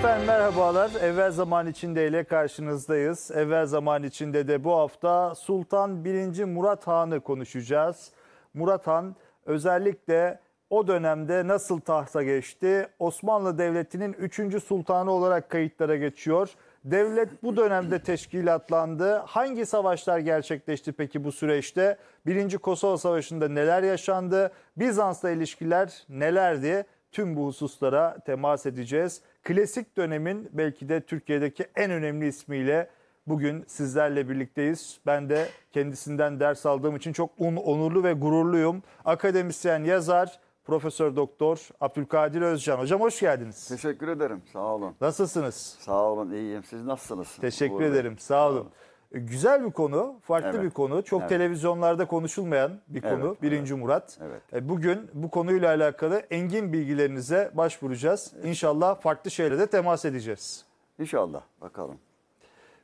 Efendim merhabalar. Evvel Zaman içinde ile karşınızdayız. Evvel Zaman içinde de bu hafta Sultan 1. Murat Han'ı konuşacağız. Murat Han özellikle o dönemde nasıl tahta geçti? Osmanlı Devleti'nin 3. sultanı olarak kayıtlara geçiyor. Devlet bu dönemde teşkilatlandı. Hangi savaşlar gerçekleşti peki bu süreçte? 1. Kosova Savaşı'nda neler yaşandı? Bizans'la ilişkiler nelerdi? Tüm bu hususlara temas edeceğiz klasik dönemin belki de Türkiye'deki en önemli ismiyle bugün sizlerle birlikteyiz. Ben de kendisinden ders aldığım için çok un, onurlu ve gururluyum. Akademisyen, yazar, Profesör Doktor Abdülkadir Özcan. Hocam hoş geldiniz. Teşekkür ederim. Sağ olun. Nasılsınız? Sağ olun. iyiyim. Siz nasılsınız? Teşekkür Uğur ederim. Sağ olun. Sağ olun. Güzel bir konu, farklı evet. bir konu. Çok evet. televizyonlarda konuşulmayan bir konu. Evet. Birinci evet. Murat. Evet. E, bugün bu konuyla alakalı engin bilgilerinize başvuracağız. Evet. İnşallah farklı şeyle de temas edeceğiz. İnşallah. Bakalım.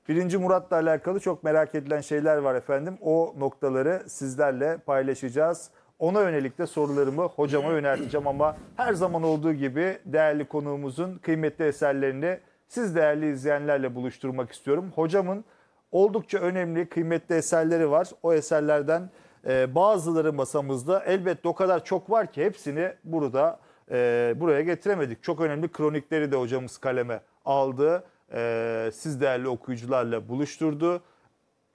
Birinci Murat'la alakalı çok merak edilen şeyler var efendim. O noktaları sizlerle paylaşacağız. Ona yönelik de sorularımı hocama yönelteceğim ama her zaman olduğu gibi değerli konuğumuzun kıymetli eserlerini siz değerli izleyenlerle buluşturmak istiyorum. Hocamın oldukça önemli, kıymetli eserleri var. O eserlerden e, bazıları masamızda. Elbette o kadar çok var ki hepsini burada e, buraya getiremedik. Çok önemli kronikleri de hocamız kaleme aldı. E, siz değerli okuyucularla buluşturdu.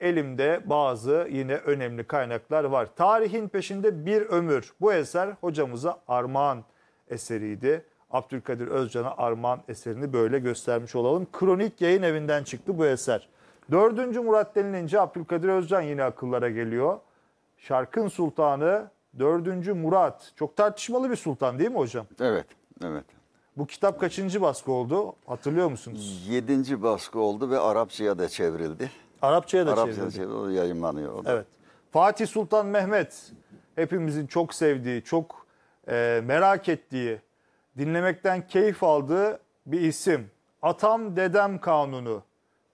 Elimde bazı yine önemli kaynaklar var. Tarihin peşinde bir ömür. Bu eser hocamıza armağan eseriydi. Abdülkadir Özcan'a armağan eserini böyle göstermiş olalım. Kronik yayın evinden çıktı bu eser. Dördüncü Murat denilince Abdülkadir Özcan yine akıllara geliyor. Şarkın Sultanı dördüncü Murat. Çok tartışmalı bir sultan değil mi hocam? Evet, evet. Bu kitap kaçıncı baskı oldu? Hatırlıyor musunuz? Yedinci baskı oldu ve Arapçaya da çevrildi. Arapçaya da Arapçaya çevrildi. da çevrildi. O yayınlanıyor. Orada. Evet. Fatih Sultan Mehmet hepimizin çok sevdiği, çok e, merak ettiği, dinlemekten keyif aldığı bir isim. Atam Dedem Kanunu.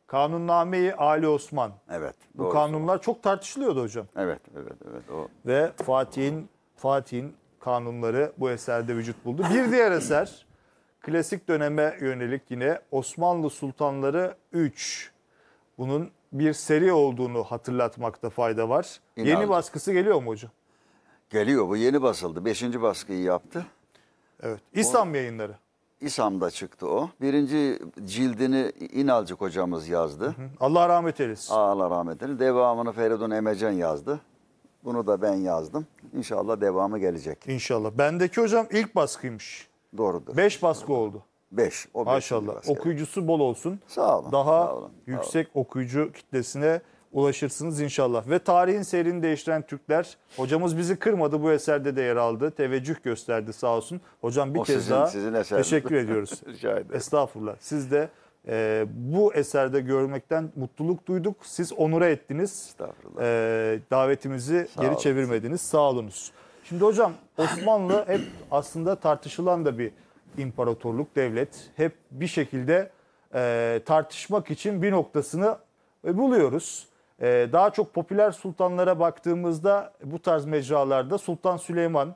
Kanunname-i Ali Osman. Evet. Doğru. Bu kanunlar çok tartışılıyordu hocam. Evet, evet, evet. O. Ve Fatih'in Fatih'in kanunları bu eserde vücut buldu. Bir diğer eser klasik döneme yönelik yine Osmanlı Sultanları 3. Bunun bir seri olduğunu hatırlatmakta fayda var. İnandım. Yeni baskısı geliyor mu hocam? Geliyor bu yeni basıldı. Beşinci baskıyı yaptı. Evet. İslam o... yayınları. İSAM'da çıktı o. Birinci cildini İnalcık hocamız yazdı. Allah rahmet eylesin. Allah rahmet eylesin. Devamını Feridun Emecen yazdı. Bunu da ben yazdım. İnşallah devamı gelecek. İnşallah. Bendeki hocam ilk baskıymış. Doğrudur. Beş baskı oldu. Beş. O Maşallah. Okuyucusu bol olsun. Sağ olun. Daha sağ olun, yüksek sağ olun. okuyucu kitlesine ulaşırsınız inşallah. Ve tarihin seyrini değiştiren Türkler hocamız bizi kırmadı bu eserde de yer aldı. Teveccüh gösterdi sağ olsun. Hocam bir o kez sizin, daha sizin teşekkür ediyoruz. Rica ederim. Estağfurullah. Siz de e, bu eserde görmekten mutluluk duyduk. Siz onura ettiniz. Estağfurullah. E, davetimizi sağ geri olun. çevirmediniz. Sağ olunuz. Şimdi hocam Osmanlı hep aslında tartışılan da bir imparatorluk, devlet. Hep bir şekilde e, tartışmak için bir noktasını e, buluyoruz. Ee, daha çok popüler sultanlara baktığımızda bu tarz mecralarda Sultan Süleyman,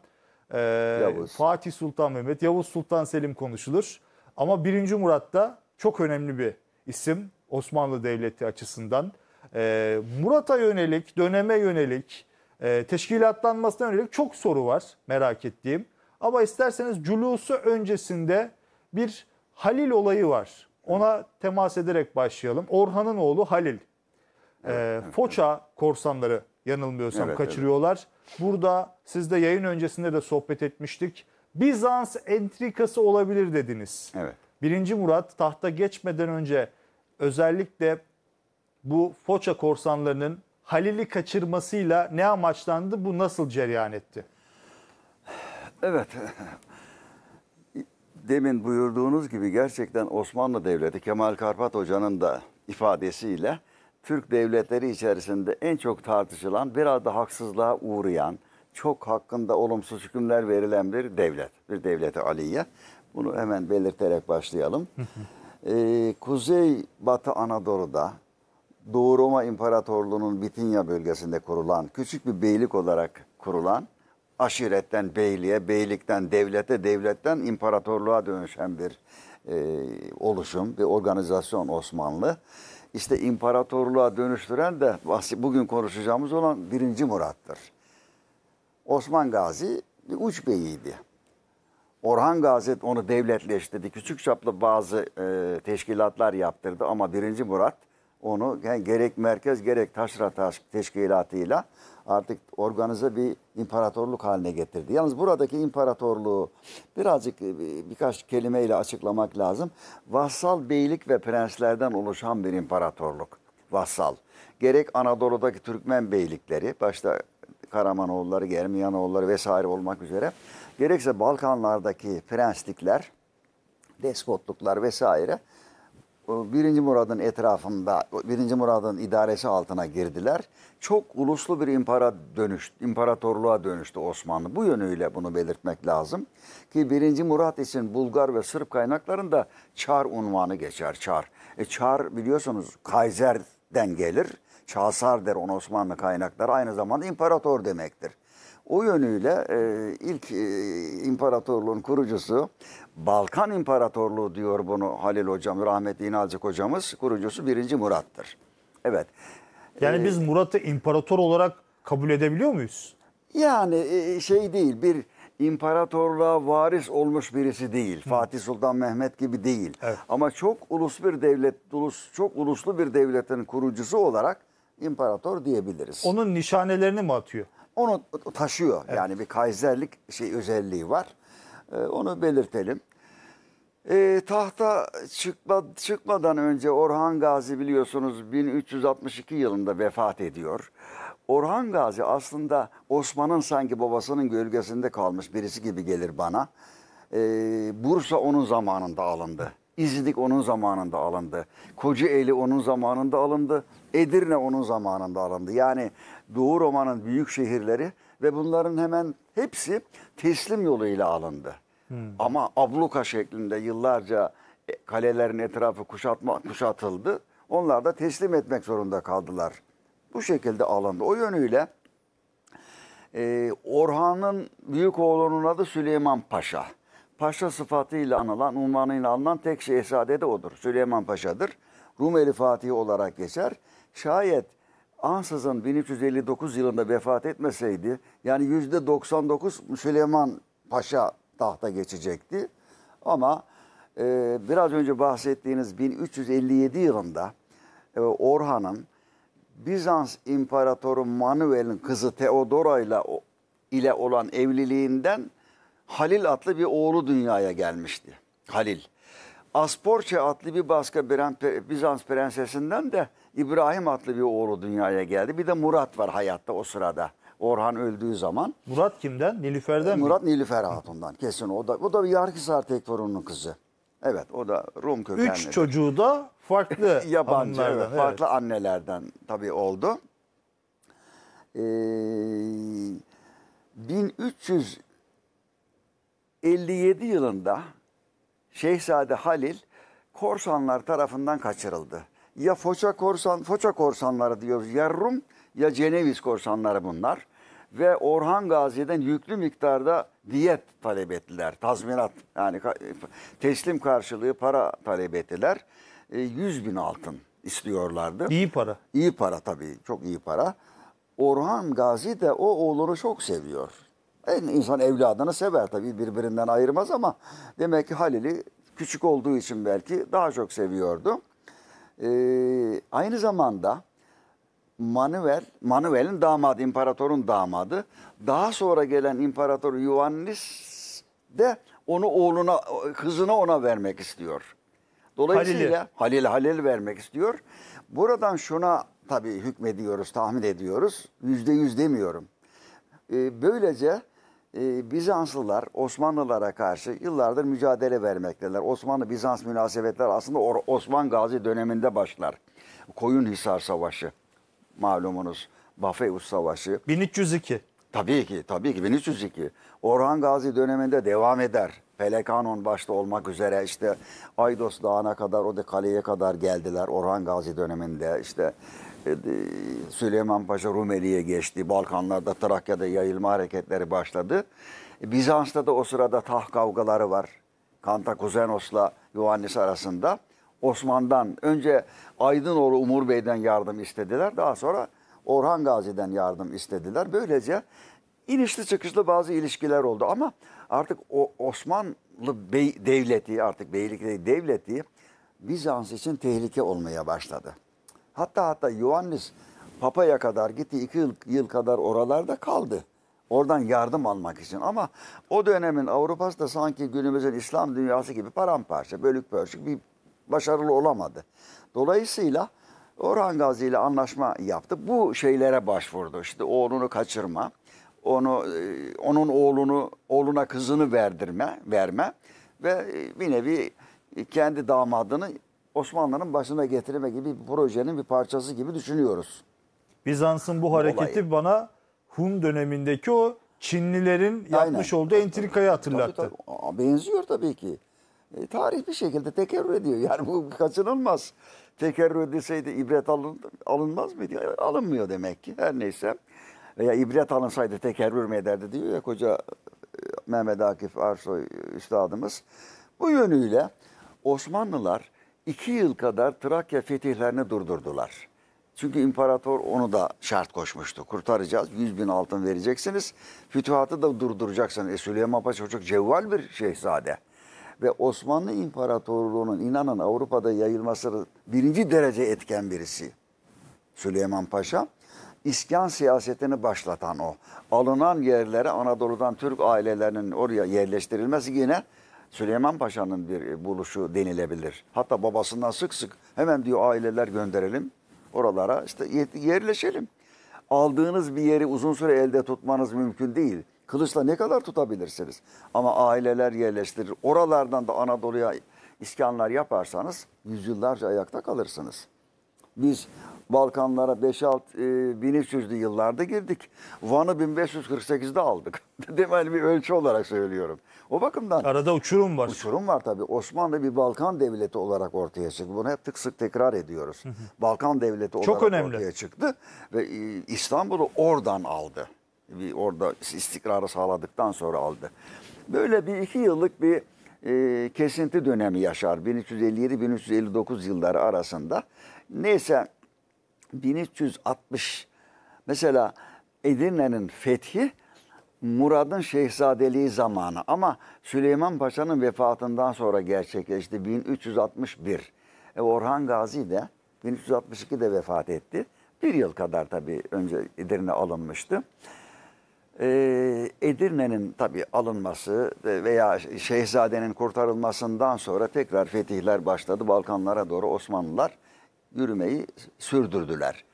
e, Yavuz. Fatih Sultan Mehmet, Yavuz Sultan Selim konuşulur. Ama 1. Murat da çok önemli bir isim Osmanlı Devleti açısından. Ee, Murat'a yönelik, döneme yönelik, e, teşkilatlanmasına yönelik çok soru var merak ettiğim. Ama isterseniz Culus'u öncesinde bir Halil olayı var. Ona temas ederek başlayalım. Orhan'ın oğlu Halil. Ee, evet, Foça korsanları yanılmıyorsam evet, kaçırıyorlar. Evet. Burada sizde yayın öncesinde de sohbet etmiştik. Bizans entrikası olabilir dediniz. Evet. Birinci Murat tahta geçmeden önce özellikle bu Foça korsanlarının Halil'i kaçırmasıyla ne amaçlandı? Bu nasıl cereyan etti? Evet. Demin buyurduğunuz gibi gerçekten Osmanlı Devleti Kemal Karpat Hoca'nın da ifadesiyle Türk devletleri içerisinde en çok tartışılan, biraz da haksızlığa uğrayan, çok hakkında olumsuz hükümler verilen bir devlet. Bir devleti Aliye. Bunu hemen belirterek başlayalım. ee, Kuzey Batı Anadolu'da Doğu Roma İmparatorluğu'nun Bitinya bölgesinde kurulan, küçük bir beylik olarak kurulan, aşiretten beyliğe, beylikten devlete, devletten imparatorluğa dönüşen bir e, oluşum, bir organizasyon Osmanlı işte imparatorluğa dönüştüren de bugün konuşacağımız olan birinci Murat'tır. Osman Gazi bir uç beyiydi. Orhan Gazi onu devletleştirdi. Küçük çaplı bazı e, teşkilatlar yaptırdı ama birinci Murat onu yani gerek merkez gerek taşra taş teşkilatıyla artık organize bir imparatorluk haline getirdi. Yalnız buradaki imparatorluğu birazcık e, birkaç kelimeyle açıklamak lazım. Vassal beylik ve prenslerden oluşan bir imparatorluk. Vassal. Gerek Anadolu'daki Türkmen beylikleri, başta Karamanoğulları, Germiyanoğulları vesaire olmak üzere, gerekse Balkanlardaki prenslikler, despotluklar vesaire Birinci Murad'ın etrafında, Birinci Murad'ın idaresi altına girdiler. Çok uluslu bir impara dönüş, imparatorluğa dönüştü Osmanlı. Bu yönüyle bunu belirtmek lazım. Ki Birinci Murad için Bulgar ve Sırp kaynaklarında Çar unvanı geçer, Çar. E, Çar biliyorsunuz Kaiser'den gelir. Çağsar der on Osmanlı kaynakları. Aynı zamanda imparator demektir. O yönüyle e, ilk e, imparatorluğun kurucusu Balkan İmparatorluğu diyor bunu Halil Hocam, rahmetli İnalcık Hocamız. Kurucusu 1. Murat'tır. Evet. Yani ee, biz Murat'ı imparator olarak kabul edebiliyor muyuz? Yani e, şey değil bir imparatorluğa varis olmuş birisi değil. Hı. Fatih Sultan Mehmet gibi değil. Evet. Ama çok ulus bir devlet, ulus çok uluslu bir devletin kurucusu olarak imparator diyebiliriz. Onun nişanelerini mi atıyor? Onu taşıyor. Evet. Yani bir kaiserlik şey özelliği var. Ee, onu belirtelim. Ee, tahta çıkma, çıkmadan önce Orhan Gazi biliyorsunuz 1362 yılında vefat ediyor. Orhan Gazi aslında Osman'ın sanki babasının gölgesinde kalmış birisi gibi gelir bana. Ee, Bursa onun zamanında alındı. İznik onun zamanında alındı. Kocaeli onun zamanında alındı. Edirne onun zamanında alındı. Yani Doğu Roma'nın büyük şehirleri ve bunların hemen hepsi teslim yoluyla alındı. Hmm. Ama abluka şeklinde yıllarca e, kalelerin etrafı kuşatma, kuşatıldı. Onlar da teslim etmek zorunda kaldılar. Bu şekilde alındı. O yönüyle e, Orhan'ın büyük oğlunun adı Süleyman Paşa. Paşa sıfatıyla anılan, unvanıyla anılan tek şehzade de odur. Süleyman Paşa'dır. Rumeli Fatih olarak geçer. Şayet ansızın 1359 yılında vefat etmeseydi yani yüzde %99 Süleyman Paşa tahta geçecekti. Ama e, biraz önce bahsettiğiniz 1357 yılında e, Orhan'ın Bizans İmparatoru Manuel'in kızı Teodora ile ile olan evliliğinden Halil adlı bir oğlu dünyaya gelmişti. Halil. Asporçe adlı bir başka Bizans prensesinden de İbrahim adlı bir oğlu dünyaya geldi. Bir de Murat var hayatta o sırada. Orhan öldüğü zaman. Murat kimden? Nilüfer'den Murat mi? Nilüfer Hatun'dan kesin. O da, o da bir Yarkisar Tektorun'un kızı. Evet o da Rum kökenli. Üç çocuğu da farklı Yabancı, evet, farklı annelerden tabii oldu. Ee, 1357 yılında Şehzade Halil korsanlar tarafından kaçırıldı. Ya Foça korsan, Foça korsanları diyoruz ya Rum ya Ceneviz korsanları bunlar. Ve Orhan Gazi'den yüklü miktarda diyet talep ettiler. Tazminat yani teslim karşılığı para talep ettiler. 100 e, bin altın istiyorlardı. İyi para. İyi para tabii çok iyi para. Orhan Gazi de o oğlunu çok seviyor. İnsan evladını sever tabii birbirinden ayırmaz ama demek ki Halil'i küçük olduğu için belki daha çok seviyordu. Ee, aynı zamanda Manuel, Manuel'in damadı, imparatorun damadı. Daha sonra gelen imparator Yuvannis de onu oğluna, kızına ona vermek istiyor. Dolayısıyla Halil Halil, vermek istiyor. Buradan şuna tabii hükmediyoruz, tahmin ediyoruz. Yüzde yüz demiyorum. Ee, böylece e, Bizanslılar Osmanlılara karşı yıllardır mücadele vermekteler. Osmanlı-Bizans münasebetler aslında Osman Gazi döneminde başlar. Koyunhisar Savaşı malumunuz. Bafeus Savaşı. 1302. Tabii ki, tabii ki 1302. Orhan Gazi döneminde devam eder. Pelekanon başta olmak üzere işte Aydos Dağı'na kadar, o da kaleye kadar geldiler Orhan Gazi döneminde. işte e, e, Süleyman Paşa Rumeli'ye geçti, Balkanlarda, Trakya'da yayılma hareketleri başladı. E, Bizans'ta da o sırada taht kavgaları var. Kantakuzenos'la Yuhannis arasında. Osman'dan önce Aydınoğlu Umur Bey'den yardım istediler. Daha sonra Orhan Gazi'den yardım istediler. Böylece inişli çıkışlı bazı ilişkiler oldu ama artık o Osmanlı bey, devleti artık beylik devleti Bizans için tehlike olmaya başladı. Hatta hatta Ioannis Papa'ya kadar gitti iki yıl, yıl kadar oralarda kaldı. Oradan yardım almak için ama o dönemin Avrupa'sı da sanki günümüzün İslam dünyası gibi paramparça, bölük pörçük bir başarılı olamadı. Dolayısıyla Orhan Gazi ile anlaşma yaptı. Bu şeylere başvurdu. İşte oğlunu kaçırma, onu e, onun oğlunu oğluna kızını verdirme, verme ve e, bir nevi kendi damadını Osmanlı'nın başına getirme gibi bir projenin bir parçası gibi düşünüyoruz. Bizans'ın bu hareketi Olayı. bana Hun dönemindeki o Çinlilerin yapmış Aynen. olduğu entrikayı hatırlattı. Tabii, tabii. Benziyor tabii ki. E, tarih bir şekilde tekerrür ediyor. Yani bu kaçınılmaz tekerrür edilseydi ibret alın, alınmaz mıydı? alınmıyor demek ki her neyse. Veya ibret alınsaydı tekerrür mü ederdi diyor ya koca e, Mehmet Akif Arsoy üstadımız. Bu yönüyle Osmanlılar iki yıl kadar Trakya fetihlerini durdurdular. Çünkü imparator onu da şart koşmuştu. Kurtaracağız, 100 bin altın vereceksiniz. Fütühatı da durduracaksınız. E, Süleyman Paşa çok cevval bir şehzade ve Osmanlı İmparatorluğu'nun inanın Avrupa'da yayılması birinci derece etken birisi Süleyman Paşa. İskan siyasetini başlatan o. Alınan yerlere Anadolu'dan Türk ailelerinin oraya yerleştirilmesi yine Süleyman Paşa'nın bir buluşu denilebilir. Hatta babasından sık sık hemen diyor aileler gönderelim oralara işte yerleşelim. Aldığınız bir yeri uzun süre elde tutmanız mümkün değil. Kılıçla ne kadar tutabilirsiniz? Ama aileler yerleştirir. Oralardan da Anadolu'ya iskanlar yaparsanız yüzyıllarca ayakta kalırsınız. Biz Balkanlara 5-6 e, yıllarda girdik. Van'ı 1548'de aldık. Demeli bir ölçü olarak söylüyorum. O bakımdan... Arada uçurum var. Uçurum var tabii. Osmanlı bir Balkan devleti olarak ortaya çıktı. Bunu hep tık sık tekrar ediyoruz. Balkan devleti olarak Çok önemli. ortaya çıktı. Ve e, İstanbul'u oradan aldı bir orada istikrarı sağladıktan sonra aldı. Böyle bir iki yıllık bir e, kesinti dönemi yaşar 1357-1359 yılları arasında. Neyse 1360 mesela Edirne'nin fethi Murad'ın şehzadeliği zamanı ama Süleyman Paşa'nın vefatından sonra gerçekleşti 1361. E, Orhan Gazi de 1362'de vefat etti. Bir yıl kadar tabii önce Edirne alınmıştı. Ee, Edirne'nin tabii alınması veya Şehzade'nin kurtarılmasından sonra tekrar fetihler başladı. Balkanlara doğru Osmanlılar yürümeyi sürdürdüler.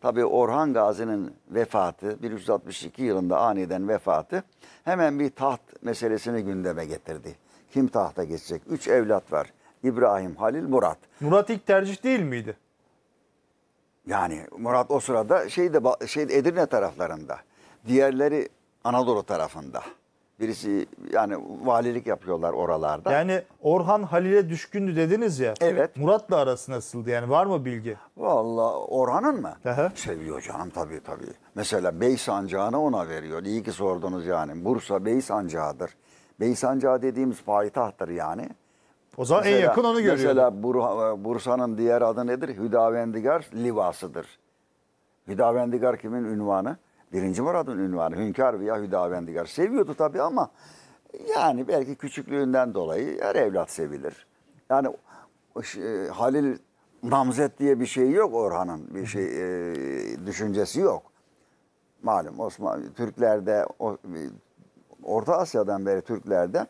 Tabii Orhan Gazi'nin vefatı, 1362 yılında aniden vefatı hemen bir taht meselesini gündeme getirdi. Kim tahta geçecek? Üç evlat var. İbrahim, Halil, Murat. Murat ilk tercih değil miydi? Yani Murat o sırada şeyde, şeyde Edirne taraflarında. Diğerleri Anadolu tarafında. Birisi yani valilik yapıyorlar oralarda. Yani Orhan Halil'e düşkündü dediniz ya. Evet. Murat'la arası nasıldı yani var mı bilgi? Valla Orhan'ın mı? Aha. Seviyor canım tabii tabii. Mesela Bey sancağını ona veriyor. İyi ki sordunuz yani. Bursa Bey sancağıdır. Bey sancağı dediğimiz payitahttır yani. O zaman mesela, en yakın onu görüyor. Mesela Bursa'nın diğer adı nedir? Hüdavendigar livasıdır. Hüdavendigar kimin ünvanı? Birinci Murad'ın ünvanı hünkâr veya hüdavendigar. Seviyordu tabii ama yani belki küçüklüğünden dolayı her evlat sevilir. Yani e, Halil namzet diye bir şey yok Orhan'ın bir şey e, düşüncesi yok. Malum Osmanlı Türklerde e, Orta Asya'dan beri Türklerde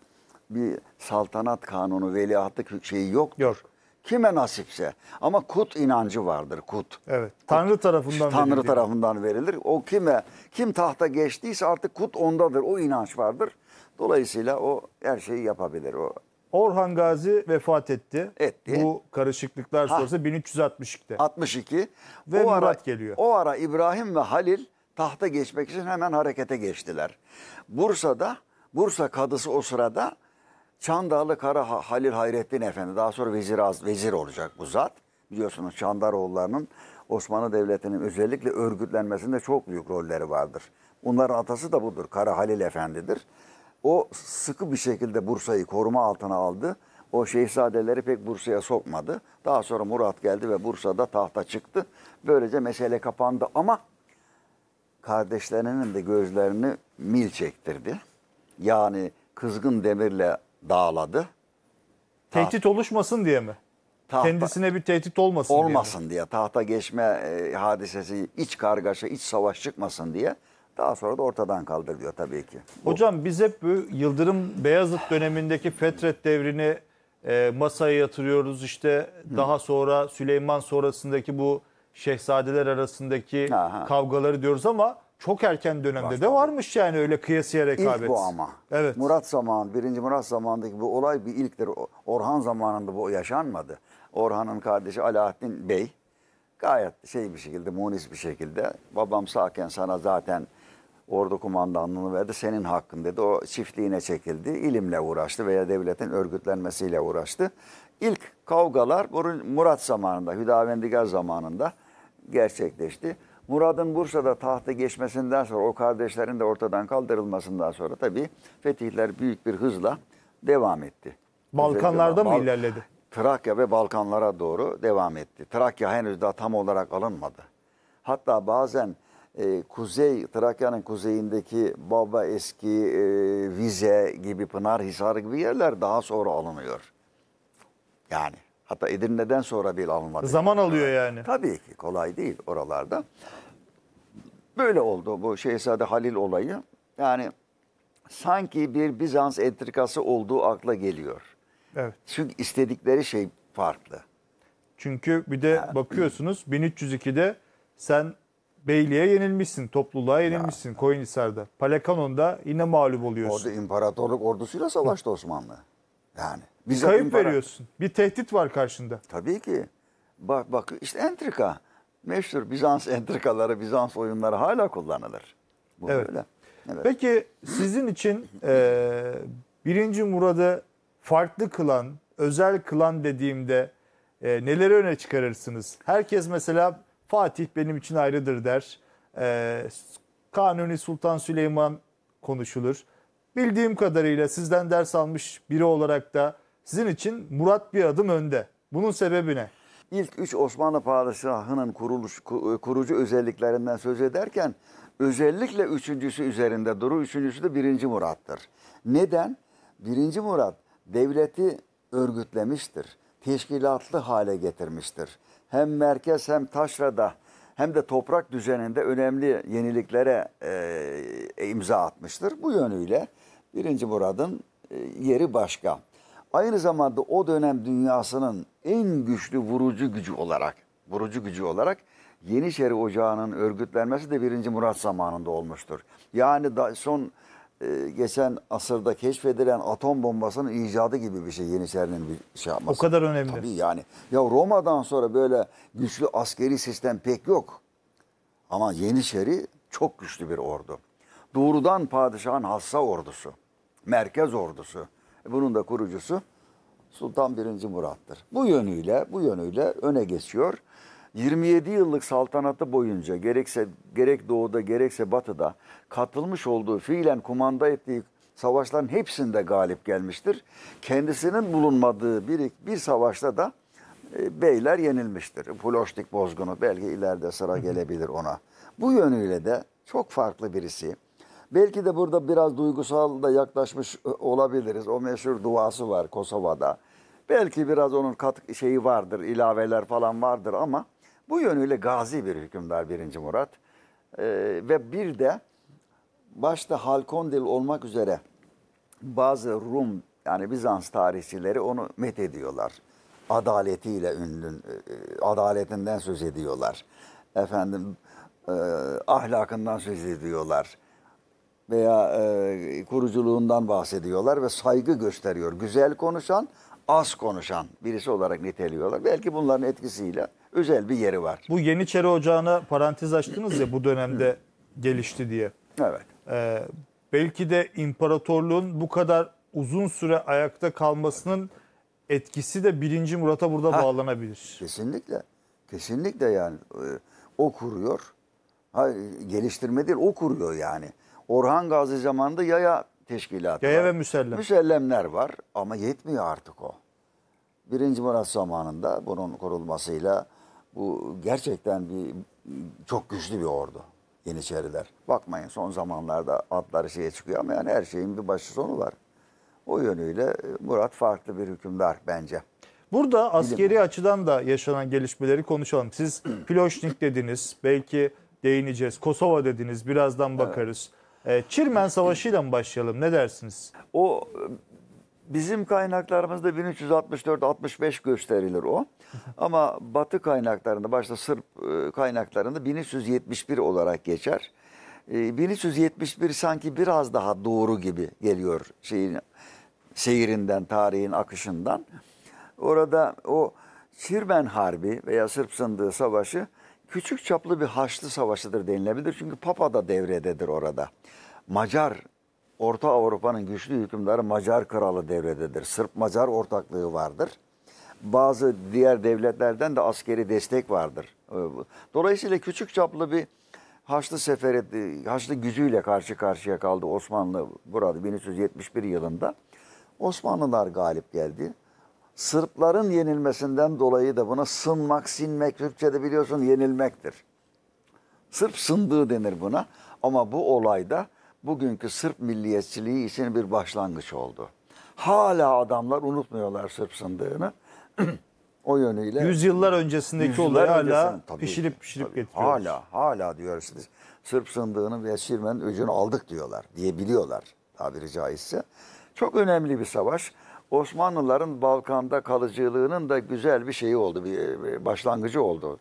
bir saltanat kanunu, veliahtlık şeyi yok. Yok. Kime nasipse. Ama kut inancı vardır kut. Evet. Tanrı kut, tarafından Tanrı verilir. tarafından verilir. O kime kim tahta geçtiyse artık kut ondadır. O inanç vardır. Dolayısıyla o her şeyi yapabilir o. Orhan Gazi vefat etti. Etti. Bu karışıklıklar sonrası 1362'de. 62. Ve o Murat ara, geliyor. O ara İbrahim ve Halil tahta geçmek için hemen harekete geçtiler. Bursa'da Bursa kadısı o sırada Çandarlı Kara Halil Hayrettin Efendi daha sonra vezir az vezir olacak bu zat. Biliyorsunuz Çandaroğullarının Osmanlı Devleti'nin özellikle örgütlenmesinde çok büyük rolleri vardır. Bunların atası da budur. Kara Halil Efendi'dir. O sıkı bir şekilde Bursa'yı koruma altına aldı. O şehzadeleri pek Bursa'ya sokmadı. Daha sonra Murat geldi ve Bursa'da tahta çıktı. Böylece mesele kapandı ama kardeşlerinin de gözlerini mil çektirdi. Yani kızgın demirle dağladı. Tehdit oluşmasın diye mi? Tahta, Kendisine bir tehdit olmasın, olmasın diye, diye tahta geçme e, hadisesi, iç kargaşa, iç savaş çıkmasın diye daha sonra da ortadan kaldırılıyor tabii ki. Bu. Hocam biz hep bu Yıldırım Beyazıt dönemindeki Fetret devrini e, masaya yatırıyoruz. İşte Hı. daha sonra Süleyman sonrasındaki bu şehzadeler arasındaki Aha. kavgaları diyoruz ama çok erken dönemde Başladı. de varmış yani öyle kıyasıya rekabet. İlk bu ama. Evet. Murat zaman, birinci Murat zamanındaki bu olay bir ilktir. Orhan zamanında bu yaşanmadı. Orhan'ın kardeşi Alaaddin Bey gayet şey bir şekilde, munis bir şekilde babam sağken sana zaten ordu kumandanlığını verdi senin hakkın dedi. O çiftliğine çekildi. ilimle uğraştı veya devletin örgütlenmesiyle uğraştı. İlk kavgalar Murat zamanında, Hüdavendigar zamanında gerçekleşti. Murad'ın Bursa'da tahta geçmesinden sonra o kardeşlerin de ortadan kaldırılmasından sonra tabii fetihler büyük bir hızla devam etti. Balkanlarda Bal mı ilerledi? Trakya ve Balkanlara doğru devam etti. Trakya henüz daha tam olarak alınmadı. Hatta bazen e, kuzey Trakya'nın kuzeyindeki Baba Eski, e, Vize gibi Pınarhisar gibi yerler daha sonra alınıyor. Yani Hatta Edirne'den sonra bir alınmadı. Zaman alıyor yani. Tabii ki kolay değil oralarda. Böyle oldu bu Şehzade Halil olayı. Yani sanki bir Bizans entrikası olduğu akla geliyor. Evet. Çünkü istedikleri şey farklı. Çünkü bir de yani. bakıyorsunuz 1302'de sen Beyliğe yenilmişsin, topluluğa yenilmişsin ya. Koyunhisar'da. Palakanon'da yine mağlup oluyorsun. Orada imparatorluk ordusuyla savaştı Osmanlı. Yani bize Kayıp para... veriyorsun. Bir tehdit var karşında. Tabii ki. Bak bak işte entrika. Meşhur Bizans entrikaları, Bizans oyunları hala kullanılır. Bu evet. böyle. Evet. Peki sizin için e, birinci Murad'ı farklı kılan, özel kılan dediğimde e, neleri öne çıkarırsınız? Herkes mesela Fatih benim için ayrıdır der. E, Kanuni Sultan Süleyman konuşulur. Bildiğim kadarıyla sizden ders almış biri olarak da sizin için Murat bir adım önde. Bunun sebebi ne? İlk üç Osmanlı padişahının kuruluş, e, kurucu özelliklerinden söz ederken özellikle üçüncüsü üzerinde duru, üçüncüsü de birinci Murat'tır. Neden? Birinci Murat devleti örgütlemiştir, teşkilatlı hale getirmiştir. Hem merkez hem taşrada hem de toprak düzeninde önemli yeniliklere e, imza atmıştır. Bu yönüyle birinci Murat'ın e, yeri başka aynı zamanda o dönem dünyasının en güçlü vurucu gücü olarak, vurucu gücü olarak Yeniçeri Ocağı'nın örgütlenmesi de 1. Murat zamanında olmuştur. Yani da son e, geçen asırda keşfedilen atom bombasının icadı gibi bir şey Yeniçerinin bir şey yapması. O kadar önemli. Tabii yani. Ya Roma'dan sonra böyle güçlü askeri sistem pek yok. Ama Yeniçeri çok güçlü bir ordu. Doğrudan padişahın hassa ordusu, merkez ordusu. Bunun da kurucusu Sultan 1. Murat'tır. Bu yönüyle, bu yönüyle öne geçiyor. 27 yıllık saltanatı boyunca gerekse gerek doğuda gerekse batıda katılmış olduğu fiilen kumanda ettiği savaşların hepsinde galip gelmiştir. Kendisinin bulunmadığı bir, bir savaşta da e, beyler yenilmiştir. Ploştik bozgunu belki ileride sıra gelebilir ona. Bu yönüyle de çok farklı birisi. Belki de burada biraz duygusal da yaklaşmış e, olabiliriz. O meşhur duası var Kosova'da. Belki biraz onun katkı şeyi vardır, ilaveler falan vardır ama bu yönüyle gazi bir hükümdar 1. Murat. Ee, ve bir de başta Halkondil olmak üzere bazı Rum yani Bizans tarihçileri onu met ediyorlar. Adaletiyle ünlü, e, e, adaletinden söz ediyorlar. Efendim e, ahlakından söz ediyorlar veya e, kuruculuğundan bahsediyorlar ve saygı gösteriyor. Güzel konuşan, az konuşan birisi olarak niteliyorlar. Belki bunların etkisiyle özel bir yeri var. Bu Yeniçeri Ocağı'na parantez açtınız ya bu dönemde gelişti diye. Evet. Ee, belki de imparatorluğun bu kadar uzun süre ayakta kalmasının etkisi de 1. Murat'a burada ha, bağlanabilir. Kesinlikle. Kesinlikle yani. E, o kuruyor. Ha, geliştirme değil o kuruyor yani. Orhan Gazi zamanında yaya teşkilatı Yaya var. ve müsellem. Müsellemler var ama yetmiyor artık o. Birinci Murat zamanında bunun kurulmasıyla bu gerçekten bir çok güçlü bir ordu. Yeniçeriler. Bakmayın son zamanlarda adları şeye çıkıyor ama yani her şeyin bir başı sonu var. O yönüyle e, Murat farklı bir hükümdar bence. Burada askeri Bilim. açıdan da yaşanan gelişmeleri konuşalım. Siz Ploşnik dediniz, belki değineceğiz. Kosova dediniz, birazdan bakarız. Evet. Ee, Çirmen Savaşı ile mi başlayalım? Ne dersiniz? O e, bizim kaynaklarımızda 1364-65 gösterilir o. Ama Batı kaynaklarında başta Sırp e, kaynaklarında 1371 olarak geçer. 1371 e, sanki biraz daha doğru gibi geliyor şeyin seyirinden, tarihin akışından. Orada o Çirmen Harbi veya Sırp Sındığı Savaşı küçük çaplı bir Haçlı Savaşı'dır denilebilir. Çünkü Papa da devrededir orada. Macar, Orta Avrupa'nın güçlü hükümdarı Macar kralı devrededir. Sırp-Macar ortaklığı vardır. Bazı diğer devletlerden de askeri destek vardır. Ee, dolayısıyla küçük çaplı bir Haçlı seferi, Haçlı gücüyle karşı karşıya kaldı Osmanlı burada 1371 yılında. Osmanlılar galip geldi. Sırpların yenilmesinden dolayı da buna sınmak, sinmek, Türkçe'de biliyorsun yenilmektir. Sırp sındığı denir buna ama bu olayda bugünkü Sırp milliyetçiliği için bir başlangıç oldu. Hala adamlar unutmuyorlar Sırp sındığını. o yönüyle. Yüzyıllar öncesindeki olay hala öncesinde, pişirip pişirip tabii, getiriyoruz. Hala, hala diyoruz biz. Sırp sındığını ve Şirmen'in öcünü aldık diyorlar, diyebiliyorlar tabiri caizse. Çok önemli bir savaş. Osmanlıların Balkan'da kalıcılığının da güzel bir şeyi oldu, bir başlangıcı oldu.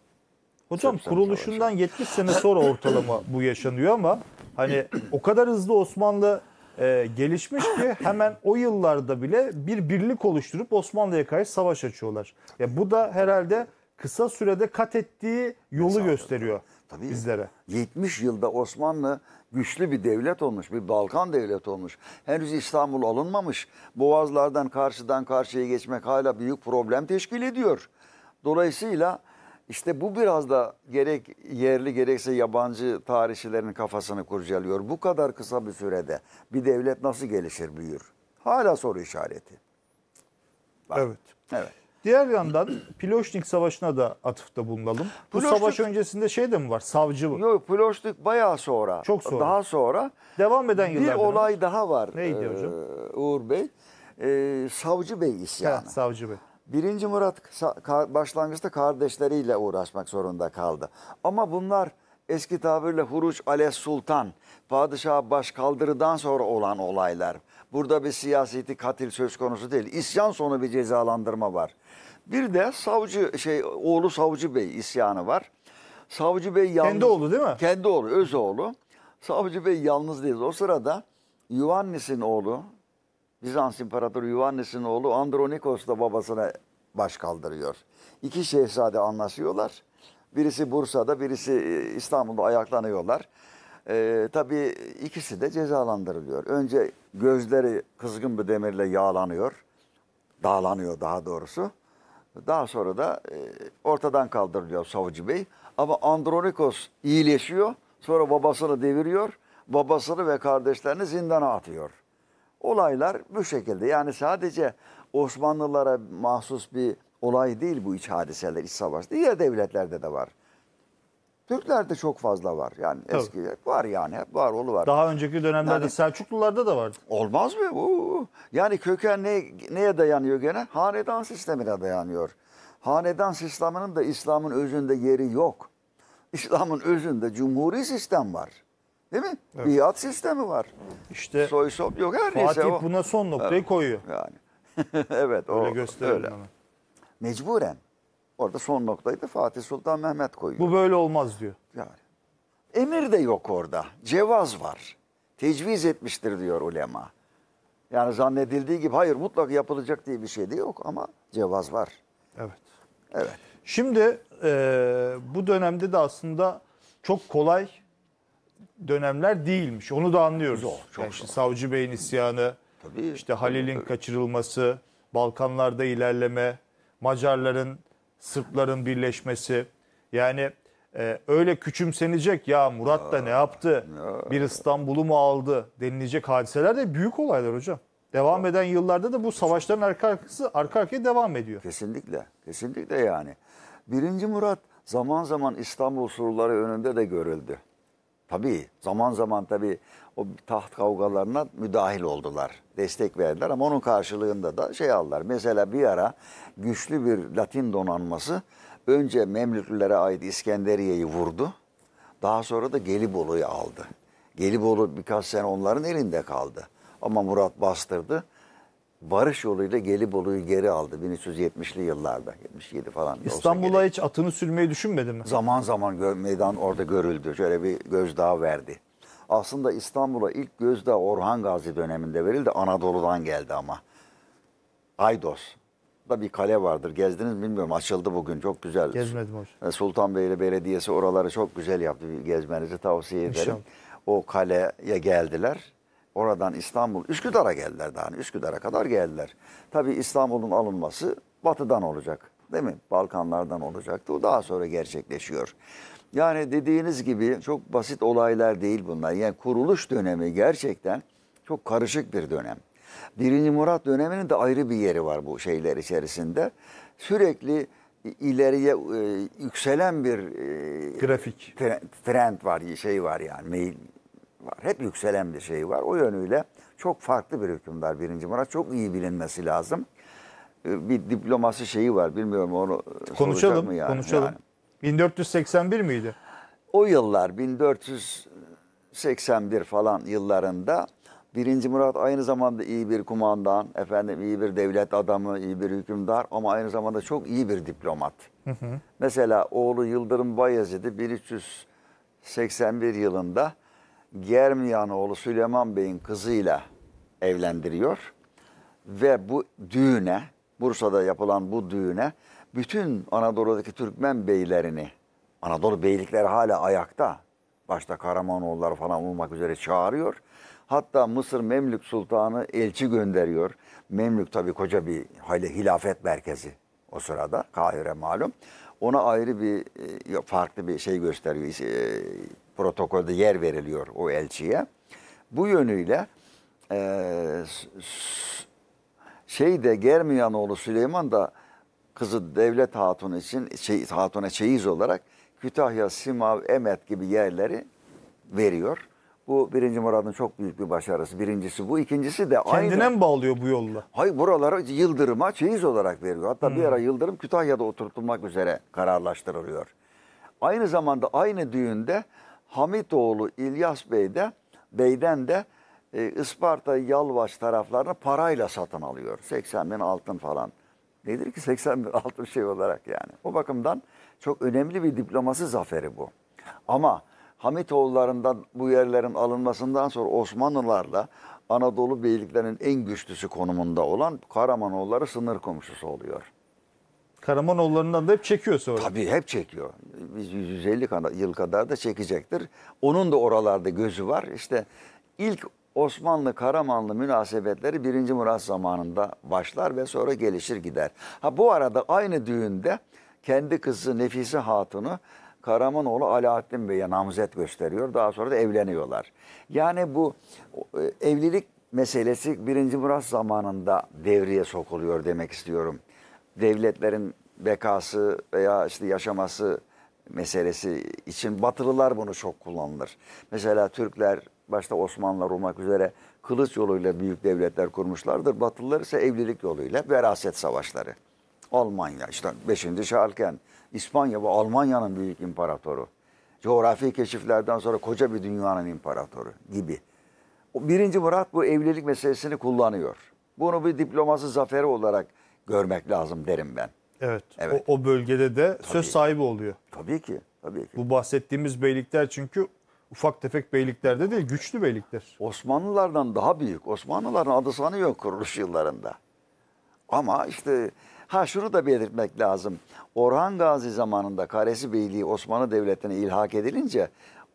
Hocam Sırp kuruluşundan Savaşı. 70 sene sonra ortalama bu yaşanıyor ama hani o kadar hızlı Osmanlı e, gelişmiş ki hemen o yıllarda bile bir birlik oluşturup Osmanlı'ya karşı savaş açıyorlar. Ya bu da herhalde kısa sürede kat ettiği yolu gösteriyor tabii. bizlere. 70 yılda Osmanlı güçlü bir devlet olmuş, bir Balkan devleti olmuş. Henüz İstanbul alınmamış. Boğazlardan karşıdan karşıya geçmek hala büyük problem teşkil ediyor. Dolayısıyla işte bu biraz da gerek yerli gerekse yabancı tarihçilerin kafasını kurcalıyor. Bu kadar kısa bir sürede bir devlet nasıl gelişir, büyür? Hala soru işareti. Bak. Evet. Evet. Diğer yandan Piloşnik Savaşı'na da atıfta bulunalım. Bu Piloşnik, savaş öncesinde şey de mi var? Savcı mı? Yok Piloşnik bayağı sonra. Çok sonra. Daha sonra. Devam eden yıllar. Bir olay daha var. Neydi e, hocam? Uğur Bey. E, Savcı Bey isyanı. Ha, Savcı Bey. Birinci Murat başlangıçta kardeşleriyle uğraşmak zorunda kaldı. Ama bunlar eski tabirle Huruç Ales Sultan, padişah başkaldırıdan sonra olan olaylar. Burada bir siyaseti katil söz konusu değil. İsyan sonu bir cezalandırma var. Bir de savcı şey oğlu Savcı Bey isyanı var. Savcı Bey yalnız... Kendi oğlu değil mi? Kendi oğlu, öz oğlu. Savcı Bey yalnız değil. O sırada Yuvannis'in oğlu, Bizans İmparatoru Yuvannis'in oğlu Andronikos da babasına baş kaldırıyor. İki şehzade anlaşıyorlar. Birisi Bursa'da, birisi e, İstanbul'da ayaklanıyorlar. E, tabii ikisi de cezalandırılıyor. Önce gözleri kızgın bir demirle yağlanıyor. Dağlanıyor daha doğrusu. Daha sonra da e, ortadan kaldırılıyor savcı bey. Ama Andronikos iyileşiyor. Sonra babasını deviriyor. Babasını ve kardeşlerini zindana atıyor. Olaylar bu şekilde. Yani sadece Osmanlılara mahsus bir olay değil bu iç hadiseler, iç savaş. Diğer devletlerde de var. Türklerde çok fazla var. Yani Tabii. eski var yani hep var olu var. Daha önceki dönemlerde yani, Selçuklularda da vardı. Olmaz mı? Uuu. Yani köken ne, neye dayanıyor gene? Hanedan sistemine dayanıyor. Hanedan sisteminin de İslam'ın özünde yeri yok. İslam'ın özünde cumhuri sistem var. Değil mi? Evet. Biat sistemi var. İşte soy sop yok her Fatih neyse. Fatih buna son noktayı evet. koyuyor. Yani. evet. Öyle o, gösterelim öyle. Mecburen. Orada son noktayı da Fatih Sultan Mehmet koyuyor. Bu böyle olmaz diyor. Yani. Emir de yok orada. Cevaz var. Tecviz etmiştir diyor ulema. Yani zannedildiği gibi hayır mutlak yapılacak diye bir şey de yok ama cevaz var. Evet. Evet. Şimdi e, bu dönemde de aslında çok kolay dönemler değilmiş. Onu da anlıyoruz. Zor, çok yani zor. Savcı Bey'in isyanı, tabii, işte Halil'in kaçırılması, Balkanlarda ilerleme, Macarların Sırpların birleşmesi. Yani e, öyle küçümsenecek ya Murat da ne yaptı? Bir İstanbul'u mu aldı? Denilecek hadiseler de büyük olaylar hocam. Devam eden yıllarda da bu savaşların arka arkası arka arkaya devam ediyor. Kesinlikle. Kesinlikle yani. Birinci Murat zaman zaman İstanbul surları önünde de görüldü. Tabii zaman zaman tabii o taht kavgalarına müdahil oldular. Destek verdiler ama onun karşılığında da şey aldılar. Mesela bir ara güçlü bir Latin donanması önce Memlüklülere ait İskenderiye'yi vurdu. Daha sonra da Gelibolu'yu aldı. Gelibolu birkaç sene onların elinde kaldı. Ama Murat bastırdı varış yoluyla Gelibolu'yu geri aldı 1370'li yıllarda 77 falan. İstanbul'a hiç atını sürmeyi düşünmedi mi? Zaman zaman meydan orada görüldü. Şöyle bir gözdağı verdi. Aslında İstanbul'a ilk gözdağı Orhan Gazi döneminde verildi. Anadolu'dan geldi ama. Aydos da bir kale vardır. Gezdiniz bilmiyorum. Açıldı bugün. Çok güzel. Gezmedim hocam. E, Sultanbeyli Belediyesi oraları çok güzel yaptı. Gezmenizi tavsiye ederim. İnşallah. O kaleye geldiler. Oradan İstanbul, Üsküdar'a geldiler daha. Hani, Üsküdar'a kadar geldiler. Tabii İstanbul'un alınması batıdan olacak. Değil mi? Balkanlardan olacaktı. O daha sonra gerçekleşiyor. Yani dediğiniz gibi çok basit olaylar değil bunlar. Yani kuruluş dönemi gerçekten çok karışık bir dönem. Birinci Murat döneminin de ayrı bir yeri var bu şeyler içerisinde. Sürekli ileriye e, yükselen bir e, grafik trend var, şey var yani meyil var. Hep yükselen bir şey var. O yönüyle çok farklı bir hükümdar birinci Murat. Çok iyi bilinmesi lazım. Ee, bir diplomasi şeyi var. Bilmiyorum onu e, konuşalım. Mı yani? Konuşalım. Yani. 1481 miydi? O yıllar 1481 falan yıllarında Birinci Murat aynı zamanda iyi bir kumandan, efendim iyi bir devlet adamı, iyi bir hükümdar ama aynı zamanda çok iyi bir diplomat. Hı hı. Mesela oğlu Yıldırım Bayezid'i 1381 yılında Germiyan oğlu Süleyman Bey'in kızıyla evlendiriyor. Ve bu düğüne, Bursa'da yapılan bu düğüne bütün Anadolu'daki Türkmen beylerini, Anadolu beylikleri hala ayakta. Başta Karamanoğulları falan olmak üzere çağırıyor. Hatta Mısır Memlük Sultanı elçi gönderiyor. Memlük tabii koca bir hali hilafet merkezi o sırada Kahire malum. Ona ayrı bir e, farklı bir şey gösteriyor, e, protokolde yer veriliyor o elçiye. Bu yönüyle e, şey de Germiyanoğlu Süleyman da kızı Devlet Hatun için şey, Hatun'a çeyiz olarak Kütahya, Simav, Emet gibi yerleri veriyor. Bu birinci Murad'ın çok büyük bir başarısı. Birincisi bu. ikincisi de aynı. Kendine mi bağlıyor bu yolla? Hayır buraları Yıldırım'a çeyiz olarak veriyor. Hatta hmm. bir ara Yıldırım Kütahya'da oturtulmak üzere kararlaştırılıyor. Aynı zamanda aynı düğünde Hamitoğlu İlyas Bey de Bey'den de e, Isparta Yalvaç taraflarını parayla satın alıyor. 80 bin altın falan. Nedir ki 80 bin altın şey olarak yani. O bakımdan çok önemli bir diplomasi zaferi bu. Ama Hamitoğullarından bu yerlerin alınmasından sonra Osmanlılarla Anadolu beyliklerinin en güçlüsü konumunda olan Karamanoğulları sınır komşusu oluyor. Karamanoğullarından da hep çekiyor sonra. Tabii hep çekiyor. Biz 150 yıl kadar da çekecektir. Onun da oralarda gözü var. İşte ilk Osmanlı-Karamanlı münasebetleri 1. Murat zamanında başlar ve sonra gelişir gider. Ha bu arada aynı düğünde kendi kızı Nefise Hatun'u Karamanoğlu Alaaddin Bey'e namzet gösteriyor. Daha sonra da evleniyorlar. Yani bu e, evlilik meselesi 1. Murat zamanında devreye sokuluyor demek istiyorum devletlerin bekası veya işte yaşaması meselesi için batılılar bunu çok kullanılır. Mesela Türkler başta Osmanlılar olmak üzere kılıç yoluyla büyük devletler kurmuşlardır. Batılılar ise evlilik yoluyla veraset savaşları. Almanya işte 5. Şarken İspanya bu Almanya'nın büyük imparatoru. Coğrafi keşiflerden sonra koca bir dünyanın imparatoru gibi. Birinci Murat bu evlilik meselesini kullanıyor. Bunu bir diplomasi zaferi olarak görmek lazım derim ben. Evet. evet. O, o bölgede de tabii. söz sahibi oluyor. Tabii ki. Tabii ki. Bu bahsettiğimiz beylikler çünkü ufak tefek beyliklerde değil güçlü beylikler. Osmanlılardan daha büyük. Osmanlıların adı sanı yok kuruluş yıllarında. Ama işte ha şunu da belirtmek lazım. Orhan Gazi zamanında Karesi Beyliği Osmanlı Devleti'ne ilhak edilince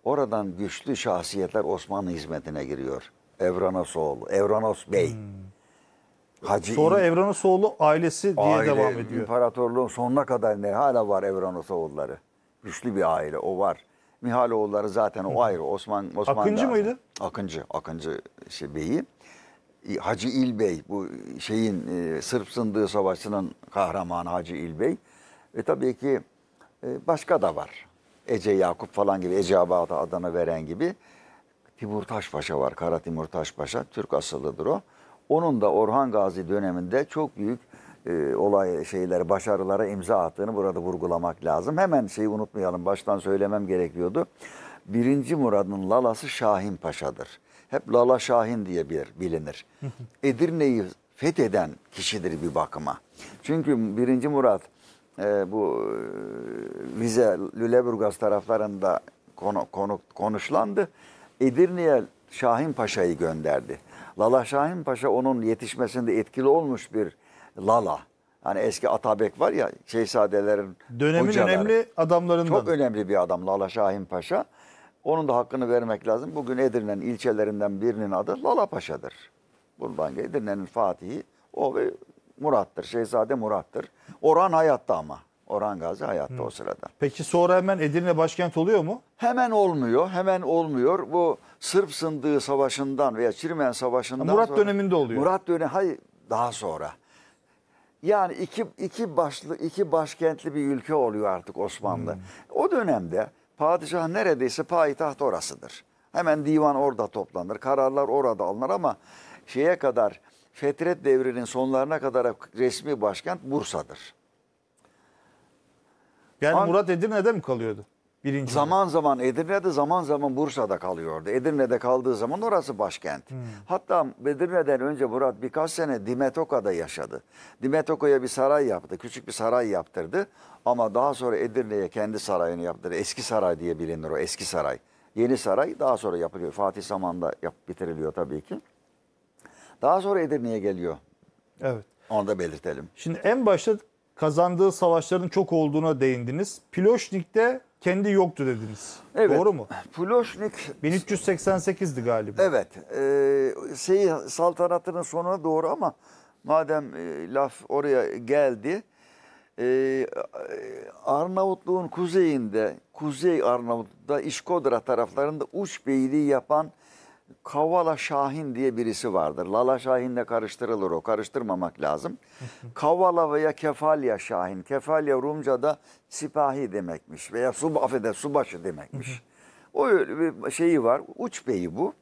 oradan güçlü şahsiyetler Osmanlı hizmetine giriyor. Evranos oğlu, Evranos Bey. Hmm. Hacı Sonra İm... Evren ailesi diye aile, devam ediyor. İmparatorluğun sonuna kadar ne hala var Evren Güçlü bir aile o var. Mihaloğulları zaten o ayrı. Osman Osman Akıncı da, mıydı? Akıncı, Akıncı şey beyi. Hacı İlbey bu şeyin e, Sırp Sındığı Savaşı'nın kahramanı Hacı İlbey. Ve tabii ki e, başka da var. Ece Yakup falan gibi, Ece Abad'a adını veren gibi. Timur Taşpaşa var, Kara Timur Taşpaşa. Türk asıllıdır o. Onun da Orhan Gazi döneminde çok büyük e, olay şeyler, başarılara imza attığını burada vurgulamak lazım. Hemen şeyi unutmayalım. Baştan söylemem gerekiyordu. Birinci Murad'ın lalası Şahin Paşa'dır. Hep Lala Şahin diye bir bilinir. Edirne'yi fetheden kişidir bir bakıma. Çünkü birinci Murad e, bu e, Vize, Lüleburgaz taraflarında konu, konu, konuşlandı. Edirne'ye Şahin Paşa'yı gönderdi. Lala Şahin Paşa onun yetişmesinde etkili olmuş bir Lala. Hani eski Atabek var ya şehzadelerin Dönemin hocaları. önemli adamlarından. Çok önemli bir adam Lala Şahin Paşa. Onun da hakkını vermek lazım. Bugün Edirne'nin ilçelerinden birinin adı Lala Paşa'dır. Bundan Edirne'nin Fatihi o ve Murat'tır. Şehzade Murat'tır. Orhan hayatta ama. Orhan Gazi hayatta Hı. o sırada. Peki sonra hemen Edirne başkent oluyor mu? Hemen olmuyor. Hemen olmuyor. Bu Sırp Sındığı Savaşı'ndan veya Çirmen Savaşı'ndan Murat sonra, döneminde oluyor. Murat dönemi hayır daha sonra. Yani iki, iki başlı iki başkentli bir ülke oluyor artık Osmanlı. Hmm. O dönemde padişah neredeyse payitaht orasıdır. Hemen divan orada toplanır. Kararlar orada alınır ama şeye kadar Fetret devrinin sonlarına kadar resmi başkent Bursa'dır. Yani An Murat Edirne'de mi kalıyordu? Birinci zaman mi? zaman Edirne'de zaman zaman Bursa'da kalıyordu. Edirne'de kaldığı zaman orası başkent. Hmm. Hatta Edirne'den önce Murat birkaç sene Dimetoka'da yaşadı. Dimetoka'ya bir saray yaptı. Küçük bir saray yaptırdı. Ama daha sonra Edirne'ye kendi sarayını yaptırdı. Eski saray diye bilinir o eski saray. Yeni saray daha sonra yapılıyor. Fatih zamanında yap, bitiriliyor tabii ki. Daha sonra Edirne'ye geliyor. Evet. Onu da belirtelim. Şimdi en başta kazandığı savaşların çok olduğuna değindiniz. Piloşnik'te kendi yoktu dediniz. Evet. Doğru mu? Ploşnik 1388'di galiba. Evet. E, şey saltanatının sonuna doğru ama madem e, laf oraya geldi. E, Arnavutluğun kuzeyinde, Kuzey Arnavut'ta, İşkodra taraflarında uç beyliği yapan Kavala Şahin diye birisi vardır. Lala Şahin'le karıştırılır o. Karıştırmamak lazım. Kavala veya Kefalya Şahin. Kefalya Rumca'da sipahi demekmiş veya sub, affeder, subaşı demekmiş. o öyle bir şeyi var. Uç beyi bu.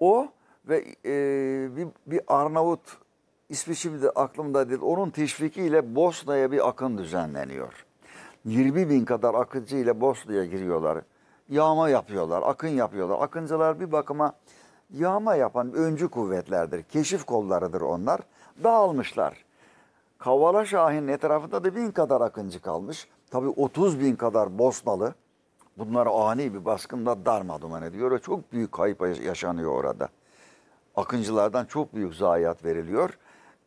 O ve e, bir, bir Arnavut ismi şimdi aklımda değil. Onun teşvikiyle Bosna'ya bir akın düzenleniyor. 20 bin kadar akıncı ile Bosna'ya giriyorlar yağma yapıyorlar, akın yapıyorlar. Akıncılar bir bakıma yağma yapan öncü kuvvetlerdir. Keşif kollarıdır onlar. Dağılmışlar. Kavala Şahin'in etrafında da bin kadar akıncı kalmış. Tabi 30 bin kadar Bosnalı. Bunlar ani bir baskında darmaduman ediyor. Çok büyük kayıp yaşanıyor orada. Akıncılardan çok büyük zayiat veriliyor.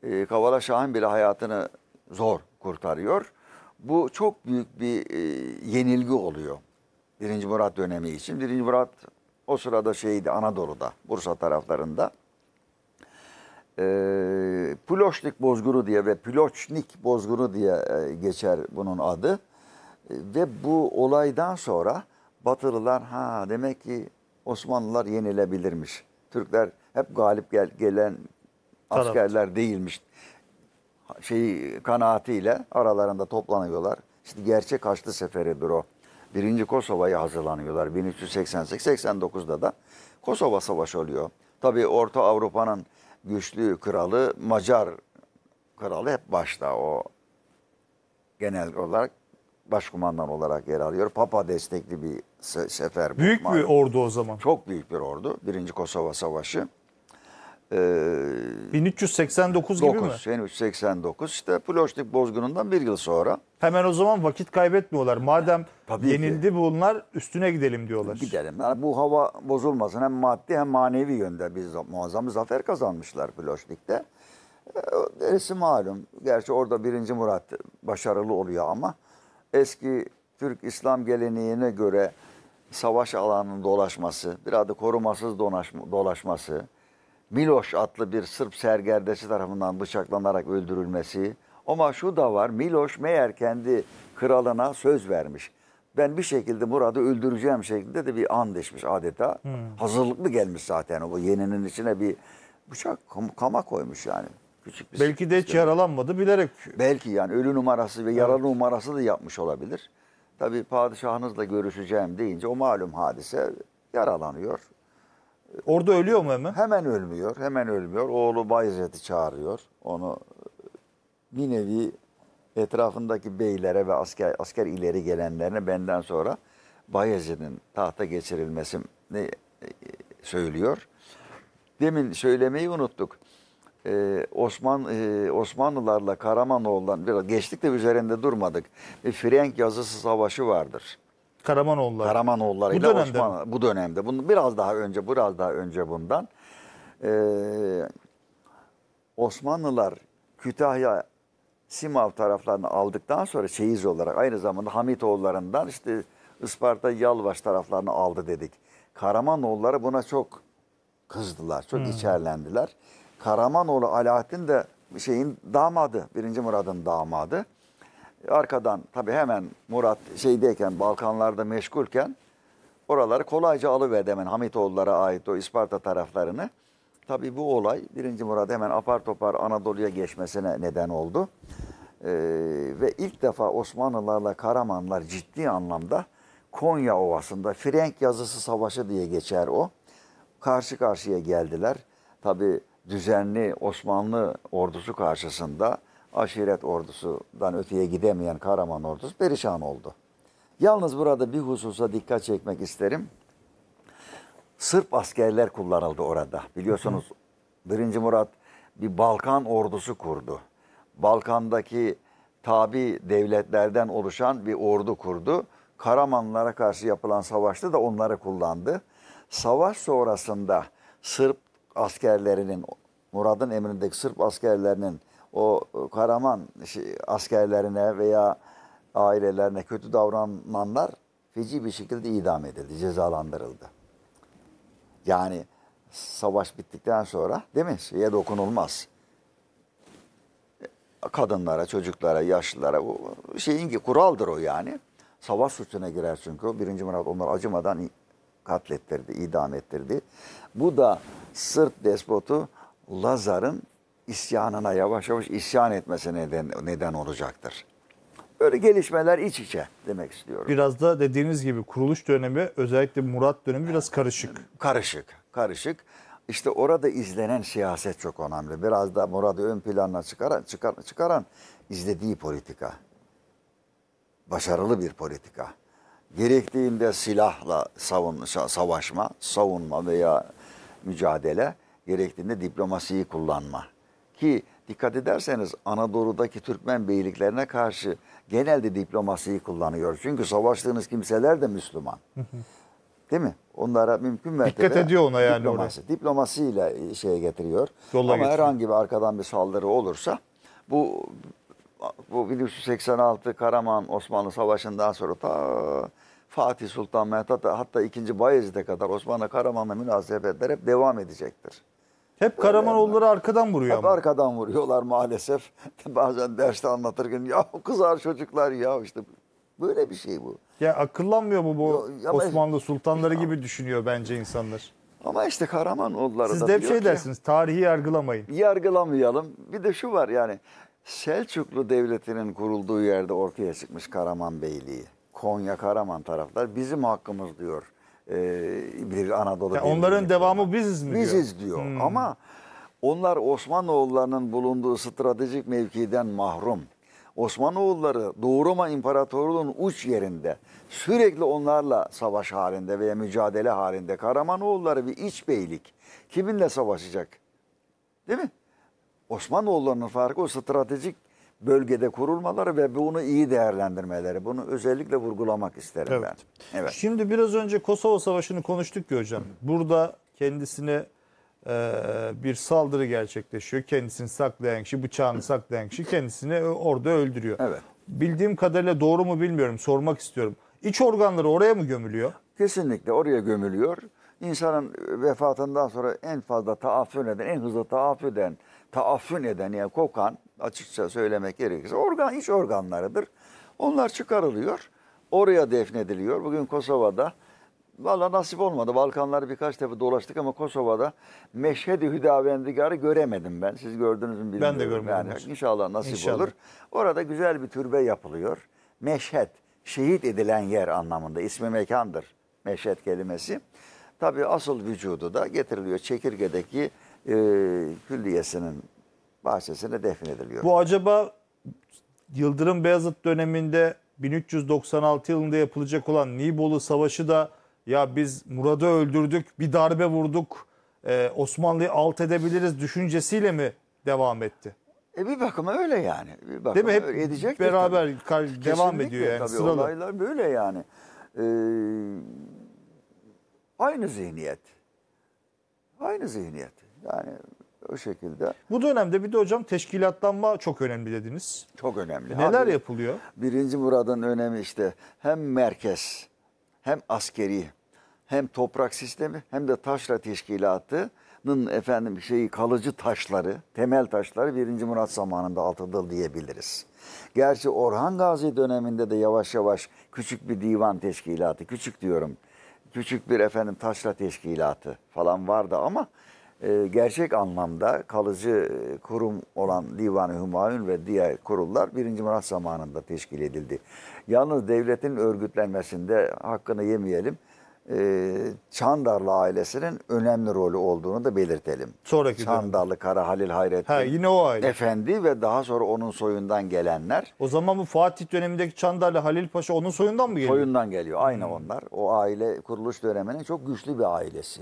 E, Kavala Şahin bile hayatını zor kurtarıyor. Bu çok büyük bir e, yenilgi oluyor. 1. Murat dönemi için. 1. Murat o sırada şeydi Anadolu'da, Bursa taraflarında. E, Ploçnik bozgunu diye ve Ploçnik bozgunu diye e, geçer bunun adı. Ee, ve bu olaydan sonra Batılılar ha demek ki Osmanlılar yenilebilirmiş. Türkler hep galip gel, gelen askerler değilmiş şeyi kanaatiyle aralarında toplanıyorlar. İşte gerçek Haçlı Seferi'dir o. Birinci Kosova'ya hazırlanıyorlar. 1388-89'da da Kosova Savaşı oluyor. Tabii Orta Avrupa'nın güçlü kralı Macar kralı hep başta o genel olarak başkumandan olarak yer alıyor. Papa destekli bir sefer. Büyük bir ordu o zaman. Çok büyük bir ordu. Birinci Kosova Savaşı. Ee, 1389 9, gibi mi? 1389 işte Ploşnik bozgunundan bir yıl sonra. Hemen o zaman vakit kaybetmiyorlar. Madem Tabii yenildi ki. bunlar üstüne gidelim diyorlar. Gidelim. Yani bu hava bozulmasın hem maddi hem manevi yönde biz muazzam bir zafer kazanmışlar Ploşnik'te. Ee, derisi malum. Gerçi orada birinci Murat başarılı oluyor ama eski Türk İslam geleneğine göre savaş alanının dolaşması, biraz da korumasız dolaşma, dolaşması, Miloş adlı bir Sırp sergerdesi tarafından bıçaklanarak öldürülmesi. Ama şu da var Miloş meğer kendi kralına söz vermiş. Ben bir şekilde Murad'ı öldüreceğim şeklinde de bir an içmiş adeta. Hmm. Hazırlıklı gelmiş zaten o yeninin içine bir bıçak kama koymuş yani. Küçük bir Belki de hiç yaralanmadı bilerek. Belki yani ölü numarası ve yaralı evet. numarası da yapmış olabilir. Tabii padişahınızla görüşeceğim deyince o malum hadise yaralanıyor. Orada ölüyor mu hemen? Hemen ölmüyor. Hemen ölmüyor. Oğlu Bayezid'i çağırıyor. Onu e, bir nevi etrafındaki beylere ve asker asker ileri gelenlerine benden sonra Bayezid'in tahta geçirilmesini e, söylüyor. Demin söylemeyi unuttuk. Ee, Osman e, Osmanlılarla Karamanoğlu'dan biraz geçtik de üzerinde durmadık. Bir Frenk yazısı savaşı vardır. Karamanoğulları. Karamanoğullarıyla bu dönemde. Bu dönemde. Bunu biraz daha önce, biraz daha önce bundan. Ee, Osmanlılar Kütahya, Simav taraflarını aldıktan sonra çeyiz olarak aynı zamanda Hamitoğullarından işte Isparta, Yalvaş taraflarını aldı dedik. Karamanoğulları buna çok kızdılar, çok hmm. içerlendiler. Karamanoğlu Alaaddin de şeyin damadı, birinci Murad'ın damadı. Arkadan tabii hemen Murat şeydeyken Balkanlarda meşgulken oraları kolayca alıverdi hemen Hamitoğullara ait o İsparta taraflarını. Tabii bu olay 1. Murat hemen apar topar Anadolu'ya geçmesine neden oldu. Ee, ve ilk defa Osmanlılarla Karamanlar ciddi anlamda Konya Ovası'nda Frenk Yazısı Savaşı diye geçer o. Karşı karşıya geldiler. Tabii düzenli Osmanlı ordusu karşısında aşiret ordusundan öteye gidemeyen Kahraman ordusu perişan oldu. Yalnız burada bir hususa dikkat çekmek isterim. Sırp askerler kullanıldı orada. Biliyorsunuz 1. Murat bir Balkan ordusu kurdu. Balkan'daki tabi devletlerden oluşan bir ordu kurdu. Karamanlara karşı yapılan savaşta da onları kullandı. Savaş sonrasında Sırp askerlerinin, Murad'ın emrindeki Sırp askerlerinin o e, Karaman şey, askerlerine veya ailelerine kötü davrananlar feci bir şekilde idam edildi, cezalandırıldı. Yani savaş bittikten sonra değil mi? Şeye dokunulmaz. Kadınlara, çocuklara, yaşlılara bu şeyin ki kuraldır o yani. Savaş suçuna girer çünkü Birinci Murat onları acımadan katlettirdi, idam ettirdi. Bu da sırt despotu Lazar'ın isyanına yavaş yavaş isyan etmesi neden neden olacaktır. Böyle gelişmeler iç içe demek istiyorum. Biraz da dediğiniz gibi kuruluş dönemi özellikle Murat dönemi biraz karışık. Karışık, karışık. İşte orada izlenen siyaset çok önemli. Biraz da Murat'ı ön plana çıkaran, çıkar, çıkaran izlediği politika. Başarılı bir politika. Gerektiğinde silahla savun, savaşma, savunma veya mücadele, gerektiğinde diplomasiyi kullanma. Ki dikkat ederseniz Anadolu'daki Türkmen beyliklerine karşı genelde diplomasiyi kullanıyor. Çünkü savaştığınız kimseler de Müslüman. Değil mi? Onlara mümkün mertebe dikkat ediyor ona yani diplomasi, orada. diplomasiyle e, şeye getiriyor. Yolla Ama getiriyor. herhangi bir arkadan bir saldırı olursa bu bu 1386 Karaman Osmanlı Savaşı'ndan sonra ta Fatih Sultan Mehmet hatta, hatta 2. Bayezid'e kadar Osmanlı Karaman'la münasebetler hep devam edecektir. Hep Karamanoğulları arkadan vuruyor Hep ama. arkadan vuruyorlar maalesef. Bazen derste anlatırken ya kızar çocuklar ya işte böyle bir şey bu. Ya akıllanmıyor mu bu Yo, ama- Osmanlı sultanları gibi düşünüyor bence insanlar. Ama işte Karamanoğulları Siz da de hep şey ki, dersiniz tarihi yargılamayın. yargılamayalım. Bir de şu var yani Selçuklu Devleti'nin kurulduğu yerde ortaya çıkmış Karaman Beyliği. Konya Karaman taraflar bizim hakkımız diyor e, bilir Anadolu. Yani onların devamı biziz mi biziz diyor. Biziz diyor hmm. ama onlar Osmanoğullarının bulunduğu stratejik mevkiden mahrum. Osmanoğulları Doğu Roma İmparatorluğu'nun uç yerinde sürekli onlarla savaş halinde veya mücadele halinde. Karamanoğulları bir iç beylik. Kiminle savaşacak? Değil mi? Osmanoğullarının farkı o stratejik bölgede kurulmaları ve bunu iyi değerlendirmeleri. Bunu özellikle vurgulamak isterim evet. ben. Evet. Şimdi biraz önce Kosova Savaşı'nı konuştuk ya hocam. Burada kendisine e, bir saldırı gerçekleşiyor. Kendisini saklayan kişi, bıçağını saklayan kişi kendisini orada öldürüyor. Evet. Bildiğim kadarıyla doğru mu bilmiyorum. Sormak istiyorum. İç organları oraya mı gömülüyor? Kesinlikle oraya gömülüyor. İnsanın vefatından sonra en fazla taaffün eden, en hızlı taaffün eden, taaffün eden yani kokan açıkça söylemek gerekirse organ iç organlarıdır. Onlar çıkarılıyor. Oraya defnediliyor. Bugün Kosova'da valla nasip olmadı. Balkanları birkaç defa dolaştık ama Kosova'da Meşhedi Hüdavendigar'ı göremedim ben. Siz gördünüz mü bilmiyorum. Ben de görmedim. Yani hocam. nasip inşallah. olur. Orada güzel bir türbe yapılıyor. Meşhed, şehit edilen yer anlamında. ismi mekandır Meşhed kelimesi. Tabii asıl vücudu da getiriliyor çekirgedeki e, külliyesinin bahçesine defnediliyor. Bu acaba Yıldırım Beyazıt döneminde 1396 yılında yapılacak olan Nibolu Savaşı da ya biz Murad'ı öldürdük, bir darbe vurduk, e, Osmanlı'yı alt edebiliriz düşüncesiyle mi devam etti? E bir bakıma öyle yani. Bir bakıma Değil mi? Hep edecek beraber tabii. devam ediyor yani. Tabii sıralı. olaylar böyle yani. Ee, aynı zihniyet. Aynı zihniyet. Yani o şekilde. Bu dönemde bir de hocam teşkilatlanma çok önemli dediniz. Çok önemli. Neler Abi, yapılıyor? Birinci Murad'ın önemi işte hem merkez hem askeri hem toprak sistemi hem de taşra teşkilatının efendim şeyi kalıcı taşları, temel taşları 1. Murat zamanında altında diyebiliriz. Gerçi Orhan Gazi döneminde de yavaş yavaş küçük bir divan teşkilatı, küçük diyorum, küçük bir efendim taşra teşkilatı falan vardı ama ee, gerçek anlamda kalıcı e, kurum olan Divan-ı Hümayun ve diğer kurullar 1. Murat zamanında teşkil edildi. Yalnız devletin örgütlenmesinde hakkını yemeyelim. Ee, Çandarlı ailesinin önemli rolü olduğunu da belirtelim. Sonraki Çandarlı Kara Halil Hayrettin. He, yine o aile. Efendi ve daha sonra onun soyundan gelenler. O zaman bu Fatih dönemindeki Çandarlı Halil Paşa onun soyundan mı geliyor? Soyundan geliyor. Aynı hmm. onlar. O aile kuruluş döneminin çok güçlü bir ailesi.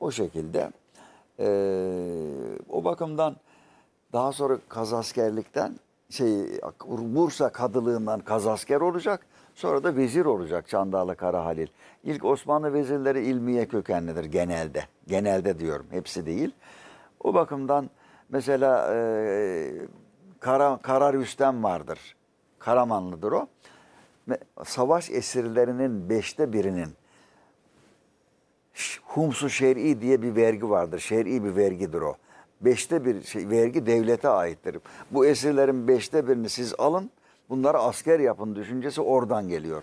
O şekilde ee, o bakımdan daha sonra kazaskerlikten şey Bursa kadılığından kazasker olacak. Sonra da vezir olacak Çandarlı Halil. İlk Osmanlı vezirleri ilmiye kökenlidir genelde. Genelde diyorum hepsi değil. O bakımdan mesela e, Kara, Kara Rüstem vardır. Karamanlıdır o. Savaş esirlerinin beşte birinin Humsu şer'i diye bir vergi vardır. Şer'i bir vergidir o. Beşte bir şey, vergi devlete aittir. Bu esirlerin beşte birini siz alın, bunları asker yapın düşüncesi oradan geliyor.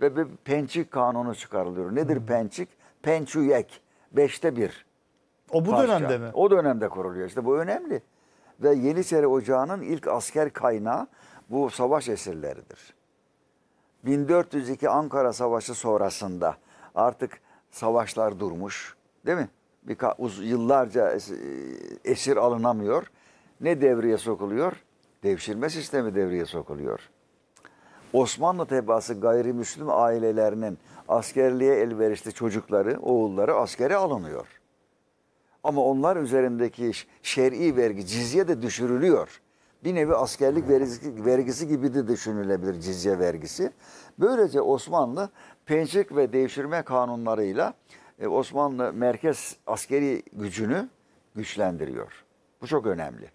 Ve bir pençik kanunu çıkarılıyor. Nedir hmm. pençik? Pençüyek. Beşte bir. O bu parça. dönemde mi? O dönemde kuruluyor. İşte bu önemli. Ve Yeniçeri Ocağı'nın ilk asker kaynağı bu savaş esirleridir. 1402 Ankara Savaşı sonrasında artık savaşlar durmuş değil mi? Birka yıllarca e, esir alınamıyor. Ne devreye sokuluyor? Devşirme sistemi devreye sokuluyor. Osmanlı tebaası gayrimüslim ailelerinin askerliğe elverişli çocukları, oğulları askere alınıyor. Ama onlar üzerindeki şer'i vergi, cizye de düşürülüyor. Bir nevi askerlik vergisi, vergisi gibi de düşünülebilir cizye vergisi. Böylece Osmanlı Pençik ve devşirme kanunlarıyla e, Osmanlı merkez askeri gücünü güçlendiriyor. Bu çok önemli.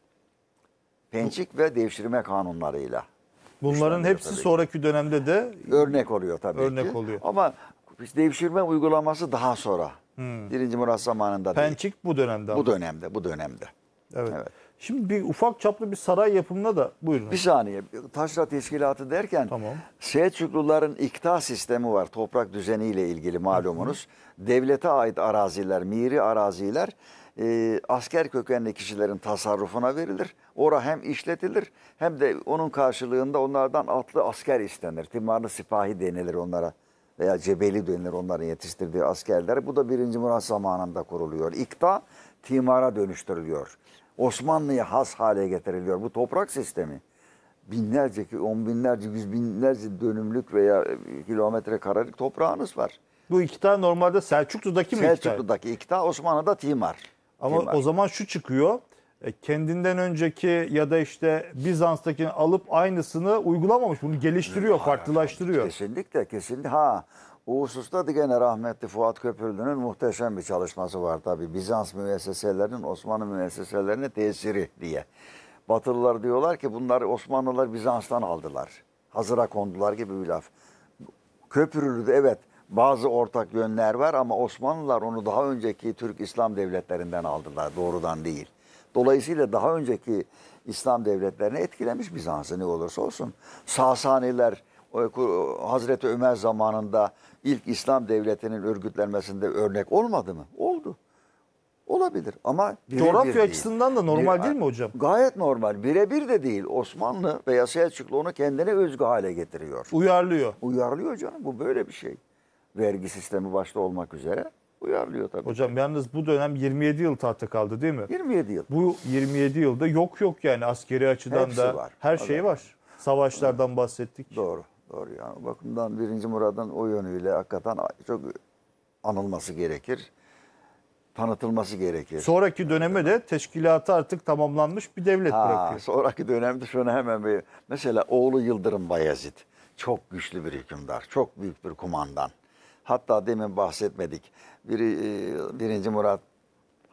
Pençik ve devşirme kanunlarıyla. Bunların hepsi tabii. sonraki dönemde de örnek oluyor tabii örnek ki. oluyor. Ama devşirme uygulaması daha sonra. Hmm. Birinci Murat zamanında. Pençik değil. bu dönemde. Bu dönemde, bu dönemde. Evet. evet. Şimdi bir ufak çaplı bir saray yapımına da buyurun. Bir saniye. Taşra Teşkilatı derken tamam. Selçukluların ikta sistemi var. Toprak düzeniyle ilgili malumunuz. Hı hı. Devlete ait araziler, miri araziler e, asker kökenli kişilerin tasarrufuna verilir. Ora hem işletilir hem de onun karşılığında onlardan atlı asker istenir. Timarlı sipahi denilir onlara veya cebeli denilir onların yetiştirdiği askerlere. Bu da birinci Murat zamanında kuruluyor. İkta timara dönüştürülüyor. Osmanlı'ya has hale getiriliyor. Bu toprak sistemi binlerce, on binlerce, yüz binlerce dönümlük veya e, kilometre karelik toprağınız var. Bu ikta normalde Selçuklu'daki mi ikta? Selçuklu'daki ikta Osmanlı'da timar. Ama timar. o zaman şu çıkıyor. E, kendinden önceki ya da işte Bizans'takini alıp aynısını uygulamamış. Bunu geliştiriyor, farklılaştırıyor. Kesinlikle, kesinlikle. Ha o hususta da gene rahmetli Fuat Köprülü'nün muhteşem bir çalışması var tabi. Bizans müesseselerinin Osmanlı müesseselerine tesiri diye. Batılılar diyorlar ki bunları Osmanlılar Bizans'tan aldılar. Hazıra kondular gibi bir laf. Köprülü'de evet bazı ortak yönler var ama Osmanlılar onu daha önceki Türk İslam devletlerinden aldılar doğrudan değil. Dolayısıyla daha önceki İslam devletlerini etkilemiş Bizans'ı ne olursa olsun. Sasaniler e, Hazreti Ömer zamanında ilk İslam devletinin örgütlenmesinde örnek olmadı mı? Oldu. Olabilir ama coğrafya açısından da normal bir, değil mi hocam? Gayet normal. Birebir de değil. Osmanlı veya Selçuklu onu kendine özgü hale getiriyor. Uyarlıyor. Uyarlıyor canım. Bu böyle bir şey. Vergi sistemi başta olmak üzere uyarlıyor tabii. Hocam yalnız bu dönem 27 yıl tahta kaldı değil mi? 27 yıl. Bu 27 yılda yok yok yani askeri açıdan Hepsi da var. her şey var. Savaşlardan bahsettik. Doğru. Doğru yani o bakımdan birinci Murad'ın o yönüyle hakikaten çok anılması gerekir. Tanıtılması gerekir. Sonraki döneme de teşkilatı artık tamamlanmış bir devlet ha, bırakıyor. Sonraki dönemde şöyle hemen bir... Mesela oğlu Yıldırım Bayezid çok güçlü bir hükümdar, çok büyük bir kumandan. Hatta demin bahsetmedik. Biri, e, birinci Murat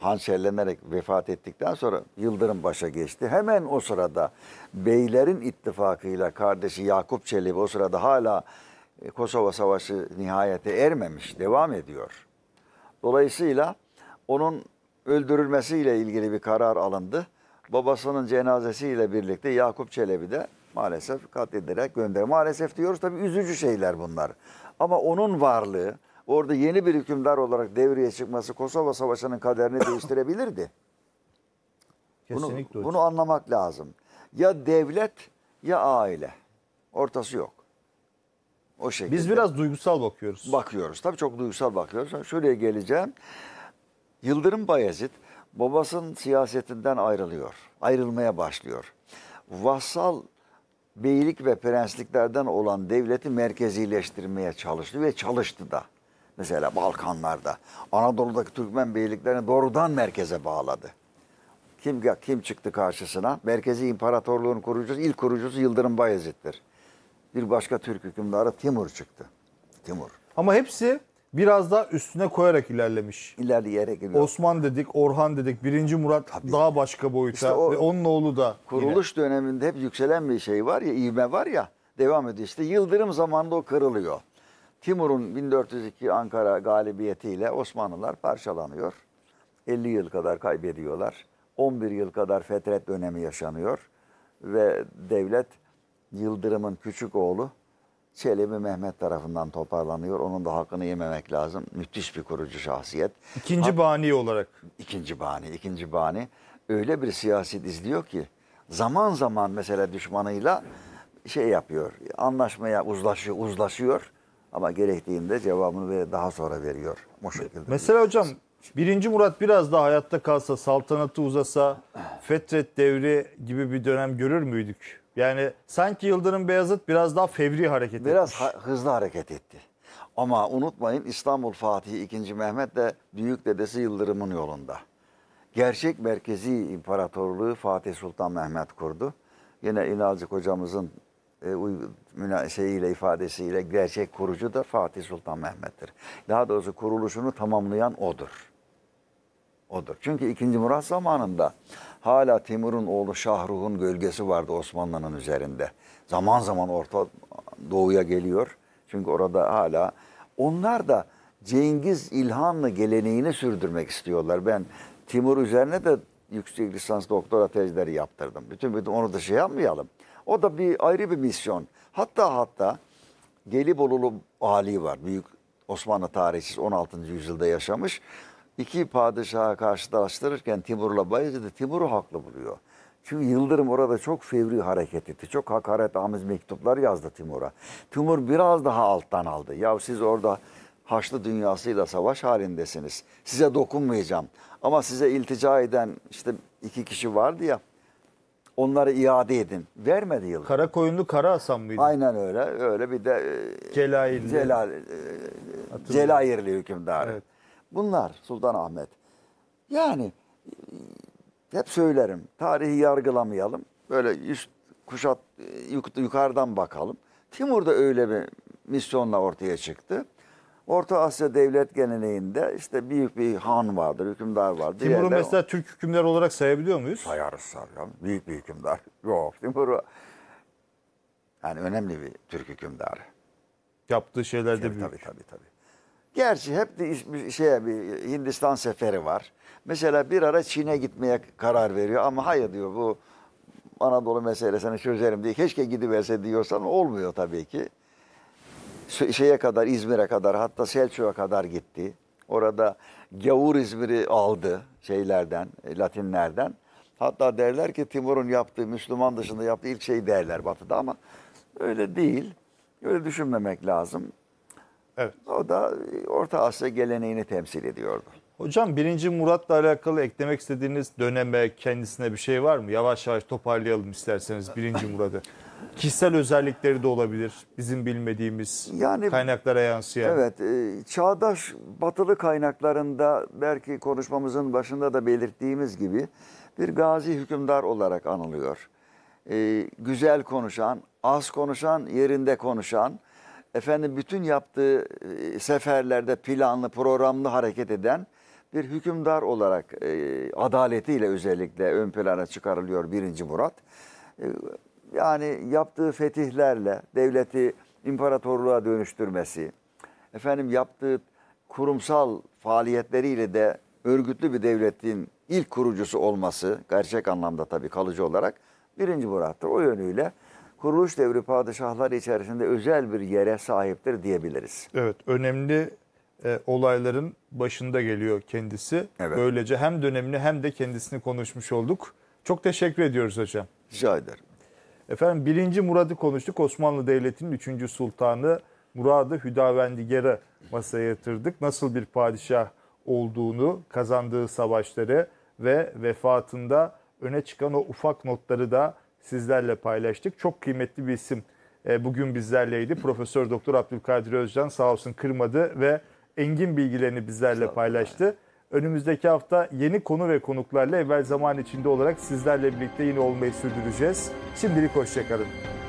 hançerlenerek vefat ettikten sonra Yıldırım başa geçti. Hemen o sırada beylerin ittifakıyla kardeşi Yakup Çelebi o sırada hala e, Kosova Savaşı nihayete ermemiş, devam ediyor. Dolayısıyla onun öldürülmesiyle ilgili bir karar alındı. Babasının cenazesiyle birlikte Yakup Çelebi de maalesef katledilerek gönderdi. Maalesef diyoruz tabii üzücü şeyler bunlar. Ama onun varlığı, orada yeni bir hükümdar olarak devreye çıkması Kosova Savaşı'nın kaderini değiştirebilirdi. Kesinlikle bunu, bunu anlamak lazım. Ya devlet ya aile. Ortası yok. O şekilde. Biz biraz duygusal bakıyoruz. Bakıyoruz. Tabii çok duygusal bakıyoruz. Şuraya geleceğim. Yıldırım Bayezid babasının siyasetinden ayrılıyor. Ayrılmaya başlıyor. Vassal beylik ve prensliklerden olan devleti merkezileştirmeye çalıştı ve çalıştı da. Mesela Balkanlarda, Anadolu'daki Türkmen beyliklerini doğrudan merkeze bağladı. Kim kim çıktı karşısına? Merkezi İmparatorluğun kurucusu, ilk kurucusu Yıldırım Bayezid'dir. Bir başka Türk hükümdarı Timur çıktı. Timur. Ama hepsi biraz daha üstüne koyarak ilerlemiş. İlerleyerek ilerlemiş. Osman dedik, Orhan dedik, Birinci Murat Tabii. daha başka boyuta işte o, ve onun oğlu da. Kuruluş yine. döneminde hep yükselen bir şey var ya, ivme var ya, devam ediyor. İşte Yıldırım zamanında o kırılıyor. Timur'un 1402 Ankara galibiyetiyle Osmanlılar parçalanıyor. 50 yıl kadar kaybediyorlar. 11 yıl kadar fetret dönemi yaşanıyor. Ve devlet Yıldırım'ın küçük oğlu Çelebi Mehmet tarafından toparlanıyor. Onun da hakkını yememek lazım. Müthiş bir kurucu şahsiyet. İkinci bani olarak. İkinci bani, ikinci bani. Öyle bir siyaset izliyor ki zaman zaman mesela düşmanıyla şey yapıyor. Anlaşmaya uzlaşıyor, uzlaşıyor. Ama gerektiğinde cevabını ve daha sonra veriyor. O şekilde. Mesela diyor. hocam birinci Murat biraz daha hayatta kalsa, saltanatı uzasa, Fetret devri gibi bir dönem görür müydük? Yani sanki Yıldırım Beyazıt biraz daha fevri hareket biraz etmiş. Biraz hızlı hareket etti. Ama unutmayın İstanbul Fatihi 2. Mehmet de büyük dedesi Yıldırım'ın yolunda. Gerçek merkezi imparatorluğu Fatih Sultan Mehmet kurdu. Yine İnalcık hocamızın e, şeyiyle ifadesiyle gerçek kurucu da Fatih Sultan Mehmet'tir. Daha doğrusu kuruluşunu tamamlayan odur. Odur. Çünkü 2. Murat zamanında hala Timur'un oğlu Şahruh'un gölgesi vardı Osmanlı'nın üzerinde. Zaman zaman Orta Doğu'ya geliyor. Çünkü orada hala onlar da Cengiz İlhanlı geleneğini sürdürmek istiyorlar. Ben Timur üzerine de yüksek lisans doktora tezleri yaptırdım. Bütün bütün onu da şey yapmayalım. O da bir ayrı bir misyon. Hatta hatta Gelibolulu Ali var. Büyük Osmanlı tarihçisi, 16. yüzyılda yaşamış. İki padişaha karşılaştırırken Timur'la Bayezid'i Timur'u haklı buluyor. Çünkü Yıldırım orada çok fevri hareket etti. Çok hakaret amiz mektuplar yazdı Timur'a. Timur biraz daha alttan aldı. Ya siz orada Haçlı dünyasıyla savaş halindesiniz. Size dokunmayacağım. Ama size iltica eden işte iki kişi vardı ya Onları iade edin. Vermedi yıl. Kara koyunlu Kara Hasan mıydı? Aynen öyle. Öyle bir de e, Celal, e, Celayirli e, hükümdarı. Evet. Bunlar Sultan Ahmet. Yani e, hep söylerim. Tarihi yargılamayalım. Böyle üst kuşat e, yukarıdan bakalım. Timur da öyle bir misyonla ortaya çıktı. Orta Asya devlet geleneğinde işte büyük bir han vardır, hükümdar vardır. Timur'u mesela Türk hükümdar olarak sayabiliyor muyuz? sayarız tabii. Büyük bir hükümdar. Yok Timur'u. Yani önemli bir Türk hükümdarı. Yaptığı şeyler de büyük. tabii tabii. tabii. Gerçi hep de iş- bir şeye bir Hindistan seferi var. Mesela bir ara Çin'e gitmeye karar veriyor ama hayır diyor bu Anadolu meselesini çözerim diye keşke gidiverse diyorsan olmuyor tabii ki şeye kadar İzmir'e kadar hatta Selçuk'a kadar gitti. Orada gavur İzmir'i aldı şeylerden, e, Latinlerden. Hatta derler ki Timur'un yaptığı, Müslüman dışında yaptığı ilk şey derler Batı'da ama öyle değil. Öyle düşünmemek lazım. Evet. O da e, Orta Asya geleneğini temsil ediyordu. Hocam birinci Murat'la alakalı eklemek istediğiniz döneme, kendisine bir şey var mı? Yavaş yavaş toparlayalım isterseniz birinci Murat'ı. Kişisel özellikleri de olabilir bizim bilmediğimiz yani, kaynaklara yansıyan. Evet e, çağdaş batılı kaynaklarında belki konuşmamızın başında da belirttiğimiz gibi bir gazi hükümdar olarak anılıyor. E, güzel konuşan, az konuşan, yerinde konuşan, efendim bütün yaptığı e, seferlerde planlı, programlı hareket eden bir hükümdar olarak e, adaletiyle özellikle ön plana çıkarılıyor birinci Murat. E, yani yaptığı fetihlerle devleti imparatorluğa dönüştürmesi, efendim yaptığı kurumsal faaliyetleriyle de örgütlü bir devletin ilk kurucusu olması, gerçek anlamda tabii kalıcı olarak birinci Murat'tır. O yönüyle kuruluş devri padişahları içerisinde özel bir yere sahiptir diyebiliriz. Evet, önemli e, olayların başında geliyor kendisi. Evet. Böylece hem dönemini hem de kendisini konuşmuş olduk. Çok teşekkür ediyoruz hocam. Rica ederim. Efendim birinci Murad'ı konuştuk. Osmanlı Devleti'nin 3. Sultanı Murad'ı Hüdavendigar'a masaya yatırdık. Nasıl bir padişah olduğunu, kazandığı savaşları ve vefatında öne çıkan o ufak notları da sizlerle paylaştık. Çok kıymetli bir isim e, bugün bizlerleydi. Profesör Doktor Abdülkadir Özcan sağ olsun kırmadı ve engin bilgilerini bizlerle paylaştı. Önümüzdeki hafta yeni konu ve konuklarla evvel zaman içinde olarak sizlerle birlikte yine olmayı sürdüreceğiz. Şimdilik hoşçakalın.